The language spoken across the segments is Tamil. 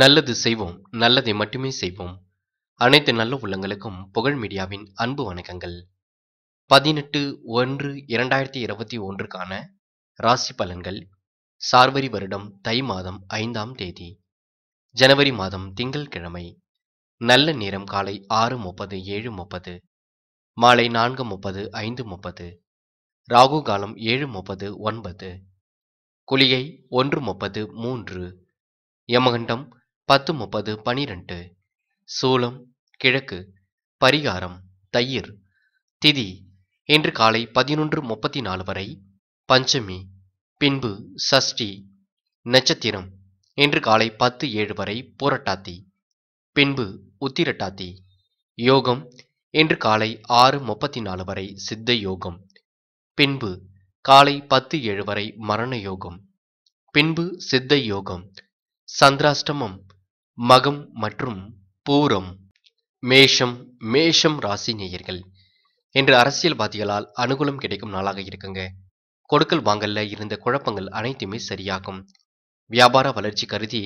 நல்லது செய்வோம் நல்லதை மட்டுமே செய்வோம் அனைத்து நல்ல உள்ளங்களுக்கும் புகழ் மீடியாவின் அன்பு வணக்கங்கள் பதினெட்டு ஒன்று இரண்டாயிரத்தி இருபத்தி ஒன்றுக்கான ராசி பலன்கள் சார்வரி வருடம் தை மாதம் ஐந்தாம் தேதி ஜனவரி மாதம் திங்கள் கிழமை நல்ல நேரம் காலை ஆறு முப்பது ஏழு முப்பது மாலை நான்கு முப்பது ஐந்து முப்பது ராகு காலம் ஏழு முப்பது ஒன்பது குளிகை ஒன்று முப்பது மூன்று யமகண்டம் பத்து முப்பது பனிரெண்டு சூலம் கிழக்கு பரிகாரம் தயிர் திதி இன்று காலை பதினொன்று முப்பத்தி நாலு வரை பஞ்சமி பின்பு சஷ்டி நட்சத்திரம் இன்று காலை பத்து ஏழு வரை போரட்டாத்தி பின்பு உத்திரட்டாத்தி யோகம் இன்று காலை ஆறு முப்பத்தி நாலு வரை சித்த யோகம் பின்பு காலை பத்து ஏழு வரை மரண யோகம் பின்பு சித்த யோகம் சந்திராஷ்டமம் மகம் மற்றும் பூரம் மேஷம் மேஷம் ராசி நேயர்கள் என்று அரசியல்வாதிகளால் அனுகூலம் கிடைக்கும் நாளாக இருக்குங்க கொடுக்கல் வாங்கல்ல இருந்த குழப்பங்கள் அனைத்துமே சரியாகும் வியாபார வளர்ச்சி கருதி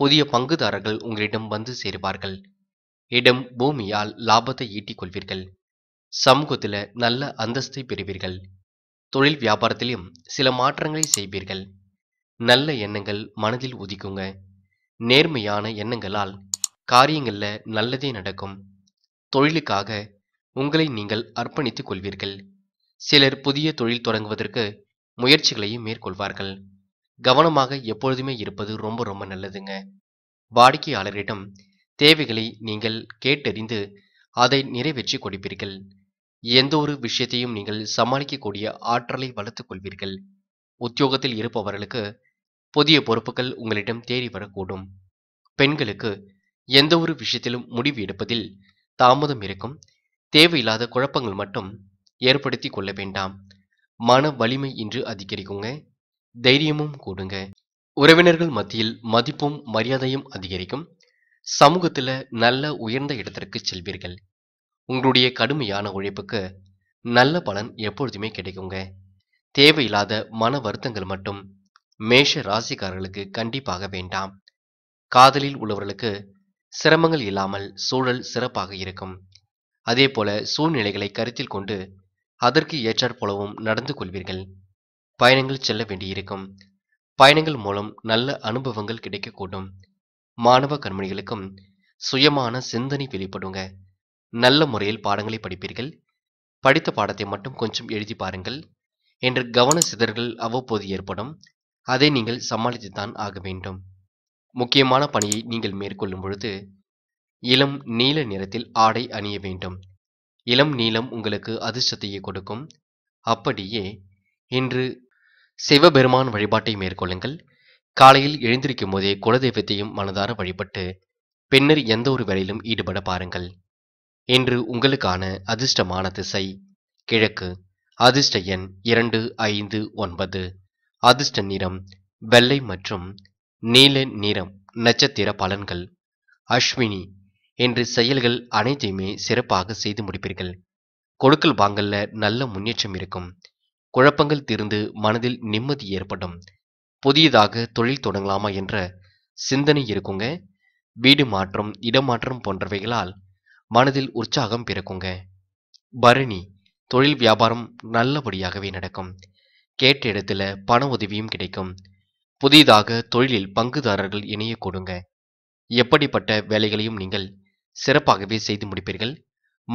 புதிய பங்குதாரர்கள் உங்களிடம் வந்து சேருவார்கள் இடம் பூமியால் லாபத்தை ஈட்டிக் கொள்வீர்கள் சமூகத்தில் நல்ல அந்தஸ்தை பெறுவீர்கள் தொழில் வியாபாரத்திலும் சில மாற்றங்களை செய்வீர்கள் நல்ல எண்ணங்கள் மனதில் உதிக்குங்க நேர்மையான எண்ணங்களால் காரியங்களில் நல்லதே நடக்கும் தொழிலுக்காக உங்களை நீங்கள் அர்ப்பணித்துக் கொள்வீர்கள் சிலர் புதிய தொழில் தொடங்குவதற்கு முயற்சிகளையும் மேற்கொள்வார்கள் கவனமாக எப்பொழுதுமே இருப்பது ரொம்ப ரொம்ப நல்லதுங்க வாடிக்கையாளரிடம் தேவைகளை நீங்கள் கேட்டறிந்து அதை நிறைவேற்றி கொடுப்பீர்கள் எந்த ஒரு விஷயத்தையும் நீங்கள் சமாளிக்கக்கூடிய ஆற்றலை வளர்த்துக் கொள்வீர்கள் உத்தியோகத்தில் இருப்பவர்களுக்கு புதிய பொறுப்புகள் உங்களிடம் தேடி வரக்கூடும் பெண்களுக்கு எந்த ஒரு விஷயத்திலும் முடிவு எடுப்பதில் தாமதம் இருக்கும் தேவையில்லாத குழப்பங்கள் மட்டும் ஏற்படுத்தி கொள்ள வேண்டாம் மன வலிமை இன்று அதிகரிக்குங்க தைரியமும் கூடுங்க உறவினர்கள் மத்தியில் மதிப்பும் மரியாதையும் அதிகரிக்கும் சமூகத்துல நல்ல உயர்ந்த இடத்திற்கு செல்வீர்கள் உங்களுடைய கடுமையான உழைப்புக்கு நல்ல பலன் எப்பொழுதுமே கிடைக்குங்க தேவையில்லாத மன வருத்தங்கள் மட்டும் மேஷ ராசிக்காரர்களுக்கு கண்டிப்பாக வேண்டாம் காதலில் உள்ளவர்களுக்கு சிரமங்கள் இல்லாமல் சூழல் சிறப்பாக இருக்கும் அதே போல சூழ்நிலைகளை கருத்தில் கொண்டு அதற்கு ஏற்றாற் போலவும் நடந்து கொள்வீர்கள் பயணங்கள் செல்ல வேண்டியிருக்கும் பயணங்கள் மூலம் நல்ல அனுபவங்கள் கிடைக்கக்கூடும் மாணவ கண்மணிகளுக்கும் சுயமான சிந்தனை வெளிப்படுங்க நல்ல முறையில் பாடங்களை படிப்பீர்கள் படித்த பாடத்தை மட்டும் கொஞ்சம் எழுதி பாருங்கள் என்று கவன சிதறல்கள் அவ்வப்போது ஏற்படும் அதை நீங்கள் சமாளித்துத்தான் ஆக வேண்டும் முக்கியமான பணியை நீங்கள் மேற்கொள்ளும் பொழுது இளம் நீல நிறத்தில் ஆடை அணிய வேண்டும் இளம் நீளம் உங்களுக்கு அதிர்ஷ்டத்தையே கொடுக்கும் அப்படியே இன்று சிவபெருமான் வழிபாட்டை மேற்கொள்ளுங்கள் காலையில் எழுந்திருக்கும் போதே குலதெய்வத்தையும் மனதார வழிபட்டு பின்னர் எந்த ஒரு வேலையிலும் ஈடுபட பாருங்கள் இன்று உங்களுக்கான அதிர்ஷ்டமான திசை கிழக்கு அதிர்ஷ்ட எண் இரண்டு ஐந்து ஒன்பது அதிர்ஷ்ட நிறம் வெள்ளை மற்றும் நீல நிறம் நட்சத்திர பலன்கள் அஸ்வினி என்று செயல்கள் அனைத்தையுமே சிறப்பாக செய்து முடிப்பீர்கள் கொடுக்கல் வாங்கல்ல நல்ல முன்னேற்றம் இருக்கும் குழப்பங்கள் தீர்ந்து மனதில் நிம்மதி ஏற்படும் புதியதாக தொழில் தொடங்கலாமா என்ற சிந்தனை இருக்குங்க வீடு மாற்றம் இடமாற்றம் போன்றவைகளால் மனதில் உற்சாகம் பிறக்குங்க பரணி தொழில் வியாபாரம் நல்லபடியாகவே நடக்கும் கேட்ட இடத்துல பண உதவியும் கிடைக்கும் புதிதாக தொழிலில் பங்குதாரர்கள் இணைய கொடுங்க எப்படிப்பட்ட வேலைகளையும் நீங்கள் சிறப்பாகவே செய்து முடிப்பீர்கள்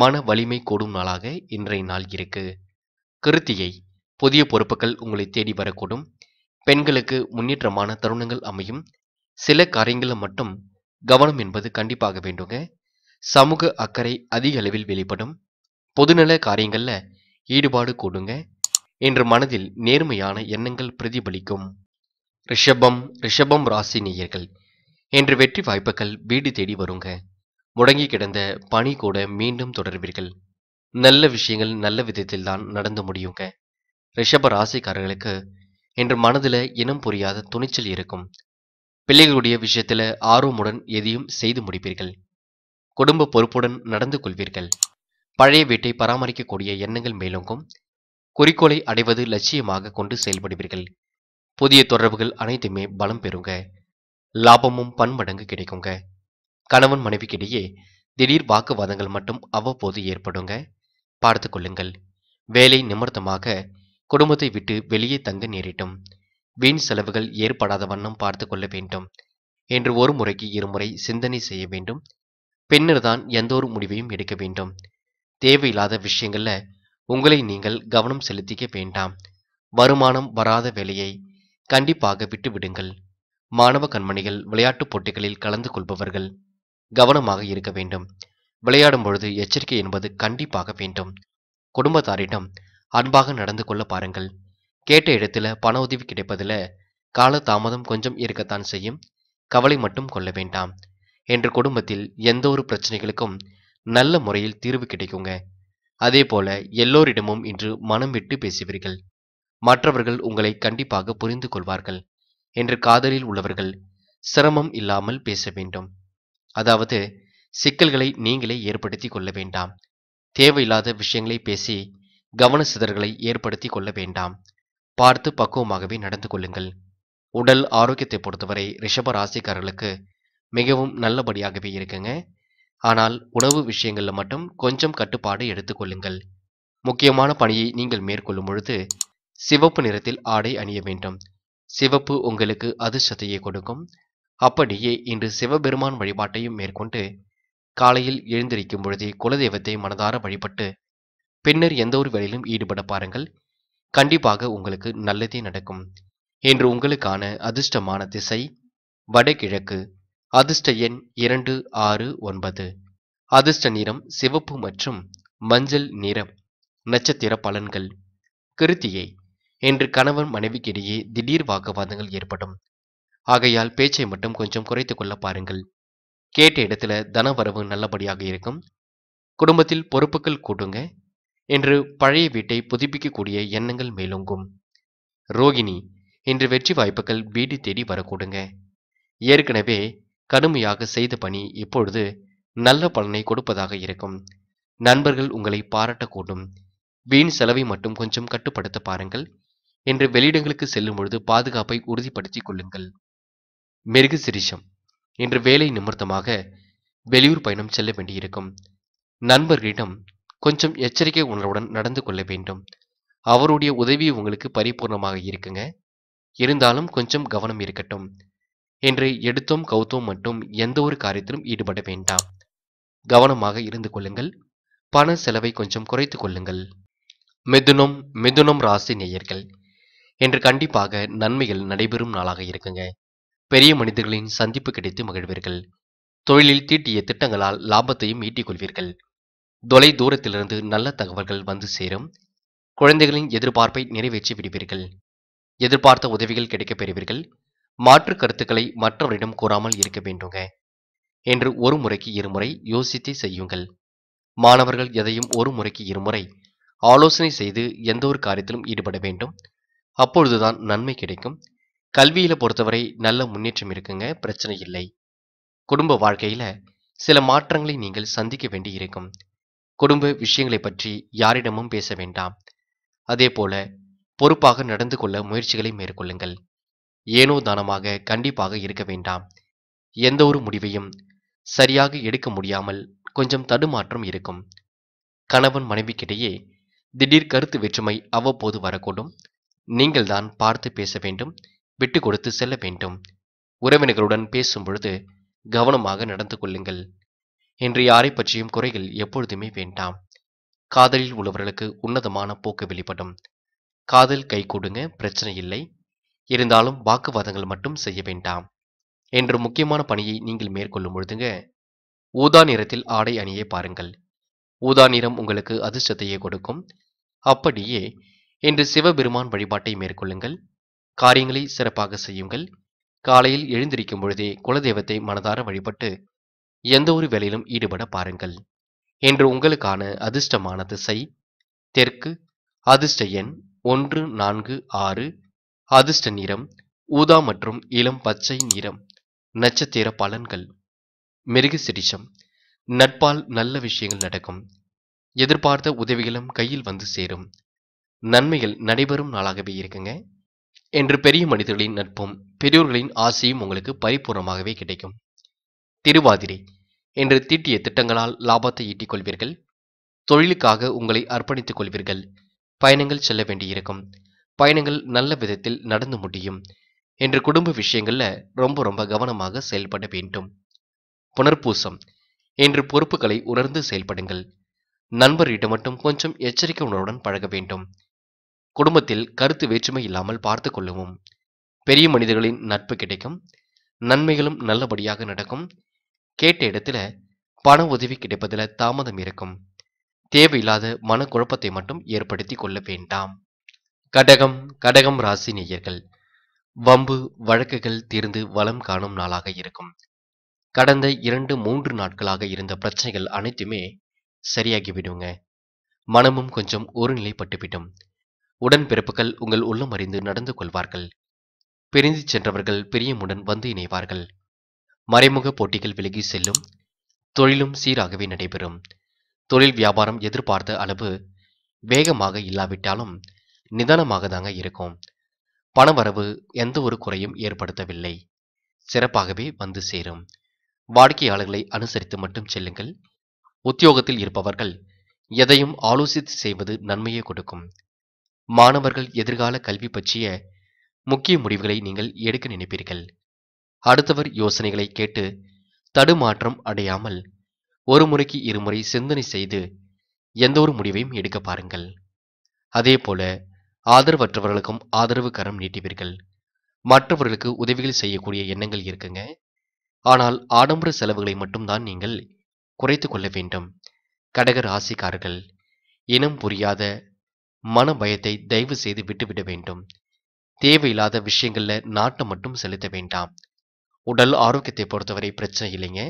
மன வலிமை கூடும் நாளாக இன்றைய நாள் இருக்கு கிருத்தியை புதிய பொறுப்புகள் உங்களை தேடி வரக்கூடும் பெண்களுக்கு முன்னேற்றமான தருணங்கள் அமையும் சில காரியங்களில் மட்டும் கவனம் என்பது கண்டிப்பாக வேண்டுங்க சமூக அக்கறை அதிக அளவில் வெளிப்படும் பொதுநல காரியங்களில் ஈடுபாடு கூடுங்க என்று மனதில் நேர்மையான எண்ணங்கள் பிரதிபலிக்கும் ரிஷபம் ரிஷபம் ராசி நேயர்கள் என்று வெற்றி வாய்ப்புகள் வீடு தேடி வருங்க முடங்கி கிடந்த பணி கூட மீண்டும் தொடர்வீர்கள் நல்ல விஷயங்கள் நல்ல விதத்தில் தான் நடந்து முடியுங்க ரிஷப ராசிக்காரர்களுக்கு என்று மனதில் இனம் புரியாத துணிச்சல் இருக்கும் பிள்ளைகளுடைய விஷயத்தில் ஆர்வமுடன் எதையும் செய்து முடிப்பீர்கள் குடும்ப பொறுப்புடன் நடந்து கொள்வீர்கள் பழைய வீட்டை பராமரிக்கக்கூடிய எண்ணங்கள் மேலோங்கும் குறிக்கோளை அடைவது லட்சியமாக கொண்டு செயல்படுவீர்கள் புதிய தொடர்புகள் அனைத்துமே பலம் பெறுங்க லாபமும் பன்மடங்கு கிடைக்குங்க கணவன் மனைவிக்கிடையே திடீர் வாக்குவாதங்கள் மட்டும் அவ்வப்போது ஏற்படுங்க பார்த்து கொள்ளுங்கள் வேலை நிமர்த்தமாக குடும்பத்தை விட்டு வெளியே தங்க நேரிட்டும் வீண் செலவுகள் ஏற்படாத வண்ணம் பார்த்து கொள்ள வேண்டும் என்று ஒரு முறைக்கு இருமுறை சிந்தனை செய்ய வேண்டும் பின்னர் தான் எந்த ஒரு முடிவையும் எடுக்க வேண்டும் தேவையில்லாத விஷயங்கள்ல உங்களை நீங்கள் கவனம் செலுத்திக்க வேண்டாம் வருமானம் வராத வேலையை கண்டிப்பாக விட்டுவிடுங்கள் மாணவ கண்மணிகள் விளையாட்டுப் போட்டிகளில் கலந்து கொள்பவர்கள் கவனமாக இருக்க வேண்டும் விளையாடும் பொழுது எச்சரிக்கை என்பது கண்டிப்பாக வேண்டும் குடும்பத்தாரிடம் அன்பாக நடந்து கொள்ள பாருங்கள் கேட்ட இடத்துல பண உதவி கிடைப்பதில் கால தாமதம் கொஞ்சம் இருக்கத்தான் செய்யும் கவலை மட்டும் கொள்ள வேண்டாம் என்று குடும்பத்தில் எந்த ஒரு பிரச்சனைகளுக்கும் நல்ல முறையில் தீர்வு கிடைக்குங்க அதேபோல எல்லோரிடமும் இன்று மனம் விட்டு பேசுவீர்கள் மற்றவர்கள் உங்களை கண்டிப்பாக புரிந்து கொள்வார்கள் என்று காதலில் உள்ளவர்கள் சிரமம் இல்லாமல் பேச வேண்டும் அதாவது சிக்கல்களை நீங்களே ஏற்படுத்தி கொள்ள வேண்டாம் தேவையில்லாத விஷயங்களை பேசி கவன சிதறுகளை ஏற்படுத்தி கொள்ள வேண்டாம் பார்த்து பக்குவமாகவே நடந்து கொள்ளுங்கள் உடல் ஆரோக்கியத்தை பொறுத்தவரை ரிஷப ராசிக்காரர்களுக்கு மிகவும் நல்லபடியாகவே இருக்குங்க ஆனால் உணவு விஷயங்களில் மட்டும் கொஞ்சம் கட்டுப்பாடு எடுத்துக்கொள்ளுங்கள் முக்கியமான பணியை நீங்கள் மேற்கொள்ளும் பொழுது சிவப்பு நிறத்தில் ஆடை அணிய வேண்டும் சிவப்பு உங்களுக்கு அதிர்ஷ்டத்தையே கொடுக்கும் அப்படியே இன்று சிவபெருமான் வழிபாட்டையும் மேற்கொண்டு காலையில் எழுந்திருக்கும் பொழுதே குலதெய்வத்தை மனதார வழிபட்டு பின்னர் எந்த ஒரு வேலையிலும் ஈடுபட பாருங்கள் கண்டிப்பாக உங்களுக்கு நல்லதே நடக்கும் இன்று உங்களுக்கான அதிர்ஷ்டமான திசை வடகிழக்கு அதிர்ஷ்ட எண் இரண்டு ஆறு ஒன்பது அதிர்ஷ்ட நிறம் சிவப்பு மற்றும் மஞ்சள் நிறம் நட்சத்திர பலன்கள் கிருத்தியை என்று கணவன் மனைவிக்கிடையே திடீர் வாக்குவாதங்கள் ஏற்படும் ஆகையால் பேச்சை மட்டும் கொஞ்சம் குறைத்து கொள்ள பாருங்கள் கேட்ட இடத்துல தனவரவு நல்லபடியாக இருக்கும் குடும்பத்தில் பொறுப்புகள் கூட்டுங்க என்று பழைய வீட்டை புதுப்பிக்கக்கூடிய எண்ணங்கள் மேலோங்கும் ரோகிணி இன்று வெற்றி வாய்ப்புகள் வீடு தேடி வரக்கூடுங்க ஏற்கனவே கடுமையாக செய்த பணி இப்பொழுது நல்ல பலனை கொடுப்பதாக இருக்கும் நண்பர்கள் உங்களை பாராட்டக்கூடும் வீண் செலவை மட்டும் கொஞ்சம் கட்டுப்படுத்த பாருங்கள் என்று வெளியிடங்களுக்கு செல்லும் பொழுது பாதுகாப்பை உறுதிப்படுத்திக் கொள்ளுங்கள் மிருகு சிரிஷம் என்று வேலை நிமித்தமாக வெளியூர் பயணம் செல்ல வேண்டியிருக்கும் நண்பர்களிடம் கொஞ்சம் எச்சரிக்கை உணர்வுடன் நடந்து கொள்ள வேண்டும் அவருடைய உதவி உங்களுக்கு பரிபூர்ணமாக இருக்குங்க இருந்தாலும் கொஞ்சம் கவனம் இருக்கட்டும் என்று எடுத்தோம் கவுத்தோம் மட்டும் எந்த ஒரு காரியத்திலும் ஈடுபட வேண்டாம் கவனமாக இருந்து கொள்ளுங்கள் பண செலவை கொஞ்சம் குறைத்து கொள்ளுங்கள் மிதுனம் மிதுனம் ராசி நேயர்கள் என்று கண்டிப்பாக நன்மைகள் நடைபெறும் நாளாக இருக்குங்க பெரிய மனிதர்களின் சந்திப்பு கிடைத்து மகிழ்வீர்கள் தொழிலில் தீட்டிய திட்டங்களால் லாபத்தையும் ஈட்டிக் கொள்வீர்கள் தொலை தூரத்திலிருந்து நல்ல தகவல்கள் வந்து சேரும் குழந்தைகளின் எதிர்பார்ப்பை நிறைவேற்றி விடுவீர்கள் எதிர்பார்த்த உதவிகள் கிடைக்கப் பெறுவீர்கள் மாற்று கருத்துக்களை மற்றவரிடம் கூறாமல் இருக்க வேண்டுங்க என்று ஒரு முறைக்கு இருமுறை யோசித்து செய்யுங்கள் மாணவர்கள் எதையும் ஒரு முறைக்கு இருமுறை ஆலோசனை செய்து எந்த ஒரு காரியத்திலும் ஈடுபட வேண்டும் அப்பொழுதுதான் நன்மை கிடைக்கும் கல்வியில பொறுத்தவரை நல்ல முன்னேற்றம் இருக்குங்க பிரச்சனை இல்லை குடும்ப வாழ்க்கையில சில மாற்றங்களை நீங்கள் சந்திக்க வேண்டி இருக்கும் குடும்ப விஷயங்களை பற்றி யாரிடமும் பேச வேண்டாம் அதே போல பொறுப்பாக நடந்து கொள்ள முயற்சிகளை மேற்கொள்ளுங்கள் ஏனோ தானமாக கண்டிப்பாக இருக்க வேண்டாம் எந்த ஒரு முடிவையும் சரியாக எடுக்க முடியாமல் கொஞ்சம் தடுமாற்றம் இருக்கும் கணவன் மனைவிக்கிடையே திடீர் கருத்து வெற்றுமை அவ்வப்போது வரக்கூடும் நீங்கள்தான் பார்த்து பேச வேண்டும் விட்டு கொடுத்து செல்ல வேண்டும் உறவினர்களுடன் பேசும் பொழுது கவனமாக நடந்து கொள்ளுங்கள் என்று யாரை பற்றியும் குறைகள் எப்பொழுதுமே வேண்டாம் காதலில் உள்ளவர்களுக்கு உன்னதமான போக்கு வெளிப்படும் காதல் கை கொடுங்க பிரச்சனை இல்லை இருந்தாலும் வாக்குவாதங்கள் மட்டும் செய்ய வேண்டாம் என்று முக்கியமான பணியை நீங்கள் மேற்கொள்ளும் பொழுதுங்க ஊதா நிறத்தில் ஆடை அணியை பாருங்கள் ஊதா நிறம் உங்களுக்கு அதிர்ஷ்டத்தையே கொடுக்கும் அப்படியே என்று சிவபெருமான் வழிபாட்டை மேற்கொள்ளுங்கள் காரியங்களை சிறப்பாக செய்யுங்கள் காலையில் எழுந்திருக்கும் பொழுதே குலதெய்வத்தை மனதார வழிபட்டு எந்த ஒரு வேலையிலும் ஈடுபட பாருங்கள் என்று உங்களுக்கான அதிர்ஷ்டமான திசை தெற்கு அதிர்ஷ்ட எண் ஒன்று நான்கு ஆறு அதிர்ஷ்ட நிறம் ஊதா மற்றும் இளம் பச்சை நிறம் நட்சத்திர பலன்கள் மிருக சிரிச்சம் நட்பால் நல்ல விஷயங்கள் நடக்கும் எதிர்பார்த்த உதவிகளும் கையில் வந்து சேரும் நன்மைகள் நடைபெறும் நாளாகவே இருக்குங்க என்று பெரிய மனிதர்களின் நட்பும் பெரியோர்களின் ஆசையும் உங்களுக்கு பரிபூர்ணமாகவே கிடைக்கும் திருவாதிரை என்று தீட்டிய திட்டங்களால் லாபத்தை ஈட்டிக் கொள்வீர்கள் தொழிலுக்காக உங்களை அர்ப்பணித்துக் கொள்வீர்கள் பயணங்கள் செல்ல வேண்டியிருக்கும் பயணங்கள் நல்ல விதத்தில் நடந்து முடியும் என்று குடும்ப விஷயங்கள்ல ரொம்ப ரொம்ப கவனமாக செயல்பட வேண்டும் புனர்பூசம் என்று பொறுப்புகளை உணர்ந்து செயல்படுங்கள் நண்பர்கிட்ட மட்டும் கொஞ்சம் எச்சரிக்கை உணர்வுடன் பழக வேண்டும் குடும்பத்தில் கருத்து வேற்றுமை இல்லாமல் பார்த்து கொள்ளவும் பெரிய மனிதர்களின் நட்பு கிடைக்கும் நன்மைகளும் நல்லபடியாக நடக்கும் கேட்ட இடத்துல பண உதவி கிடைப்பதில் தாமதம் இருக்கும் தேவையில்லாத மனக்குழப்பத்தை மட்டும் ஏற்படுத்தி கொள்ள வேண்டாம் கடகம் கடகம் ராசி நேயர்கள் வம்பு வழக்குகள் தீர்ந்து வளம் காணும் நாளாக இருக்கும் கடந்த இரண்டு மூன்று நாட்களாக இருந்த பிரச்சனைகள் அனைத்துமே சரியாகிவிடுங்க மனமும் கொஞ்சம் ஒருநிலைப்பட்டுவிடும் பிறப்புகள் உங்கள் உள்ளம் அறிந்து நடந்து கொள்வார்கள் பிரிந்து சென்றவர்கள் பிரியமுடன் வந்து இணைவார்கள் மறைமுக போட்டிகள் விலகி செல்லும் தொழிலும் சீராகவே நடைபெறும் தொழில் வியாபாரம் எதிர்பார்த்த அளவு வேகமாக இல்லாவிட்டாலும் நிதானமாக தாங்க இருக்கும் பணவரவு எந்த ஒரு குறையும் ஏற்படுத்தவில்லை சிறப்பாகவே வந்து சேரும் வாடிக்கையாளர்களை அனுசரித்து மட்டும் செல்லுங்கள் உத்தியோகத்தில் இருப்பவர்கள் எதையும் ஆலோசித்து செய்வது நன்மையை கொடுக்கும் மாணவர்கள் எதிர்கால கல்வி பற்றிய முக்கிய முடிவுகளை நீங்கள் எடுக்க நினைப்பீர்கள் அடுத்தவர் யோசனைகளை கேட்டு தடுமாற்றம் அடையாமல் ஒரு முறைக்கு இருமுறை சிந்தனை செய்து எந்த ஒரு முடிவையும் எடுக்க பாருங்கள் அதே போல ஆதரவற்றவர்களுக்கும் ஆதரவு கரம் நீட்டிவீர்கள் மற்றவர்களுக்கு உதவிகள் செய்யக்கூடிய எண்ணங்கள் இருக்குங்க ஆனால் ஆடம்பர செலவுகளை மட்டும்தான் நீங்கள் குறைத்து கொள்ள வேண்டும் கடக ராசிக்காரர்கள் இனம் புரியாத மன பயத்தை தயவு செய்து விட்டுவிட வேண்டும் தேவையில்லாத விஷயங்கள்ல நாட்டை மட்டும் செலுத்த வேண்டாம் உடல் ஆரோக்கியத்தை பொறுத்தவரை பிரச்சனை இல்லைங்க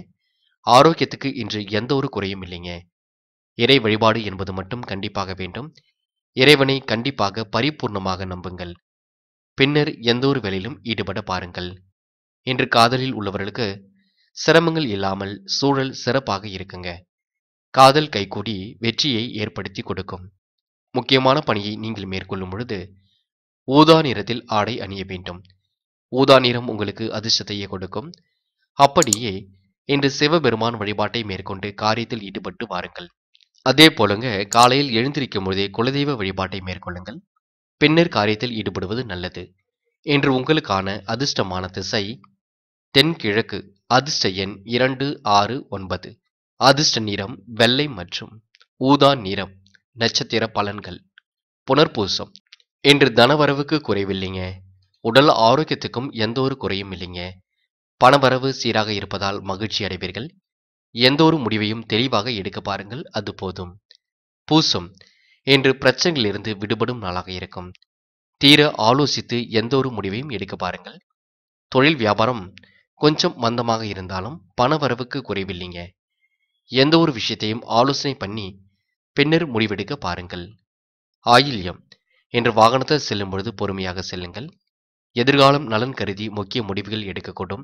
ஆரோக்கியத்துக்கு இன்று எந்த ஒரு குறையும் இல்லைங்க இறை வழிபாடு என்பது மட்டும் கண்டிப்பாக வேண்டும் இறைவனை கண்டிப்பாக பரிபூர்ணமாக நம்புங்கள் பின்னர் எந்த ஒரு வேலையிலும் ஈடுபட பாருங்கள் இன்று காதலில் உள்ளவர்களுக்கு சிரமங்கள் இல்லாமல் சூழல் சிறப்பாக இருக்குங்க காதல் கைகூடி வெற்றியை ஏற்படுத்தி கொடுக்கும் முக்கியமான பணியை நீங்கள் மேற்கொள்ளும் பொழுது ஊதா நிறத்தில் ஆடை அணிய வேண்டும் ஊதா நிறம் உங்களுக்கு அதிர்ஷ்டத்தையே கொடுக்கும் அப்படியே இன்று சிவபெருமான் வழிபாட்டை மேற்கொண்டு காரியத்தில் ஈடுபட்டு வாருங்கள் அதே போலங்க காலையில் எழுந்திருக்கும் பொழுதே குலதெய்வ வழிபாட்டை மேற்கொள்ளுங்கள் பின்னர் காரியத்தில் ஈடுபடுவது நல்லது என்று உங்களுக்கான அதிர்ஷ்டமான திசை தென்கிழக்கு அதிர்ஷ்ட எண் இரண்டு ஆறு ஒன்பது அதிர்ஷ்ட நிறம் வெள்ளை மற்றும் ஊதா நிறம் நட்சத்திர பலன்கள் புனர்பூசம் இன்று தனவரவுக்கு குறைவில்லைங்க உடல் ஆரோக்கியத்துக்கும் எந்த ஒரு குறையும் இல்லைங்க பணவரவு சீராக இருப்பதால் மகிழ்ச்சி அடைவீர்கள் எந்த ஒரு முடிவையும் தெளிவாக எடுக்க பாருங்கள் அது போதும் பூசம் என்று பிரச்சனையிலிருந்து விடுபடும் நாளாக இருக்கும் தீர ஆலோசித்து எந்த ஒரு முடிவையும் எடுக்க பாருங்கள் தொழில் வியாபாரம் கொஞ்சம் மந்தமாக இருந்தாலும் பண வரவுக்கு குறைவில்லைங்க எந்த ஒரு விஷயத்தையும் ஆலோசனை பண்ணி பின்னர் முடிவெடுக்க பாருங்கள் ஆயில்யம் என்று வாகனத்தில் செல்லும் பொழுது பொறுமையாக செல்லுங்கள் எதிர்காலம் நலன் கருதி முக்கிய முடிவுகள் எடுக்கக்கூடும்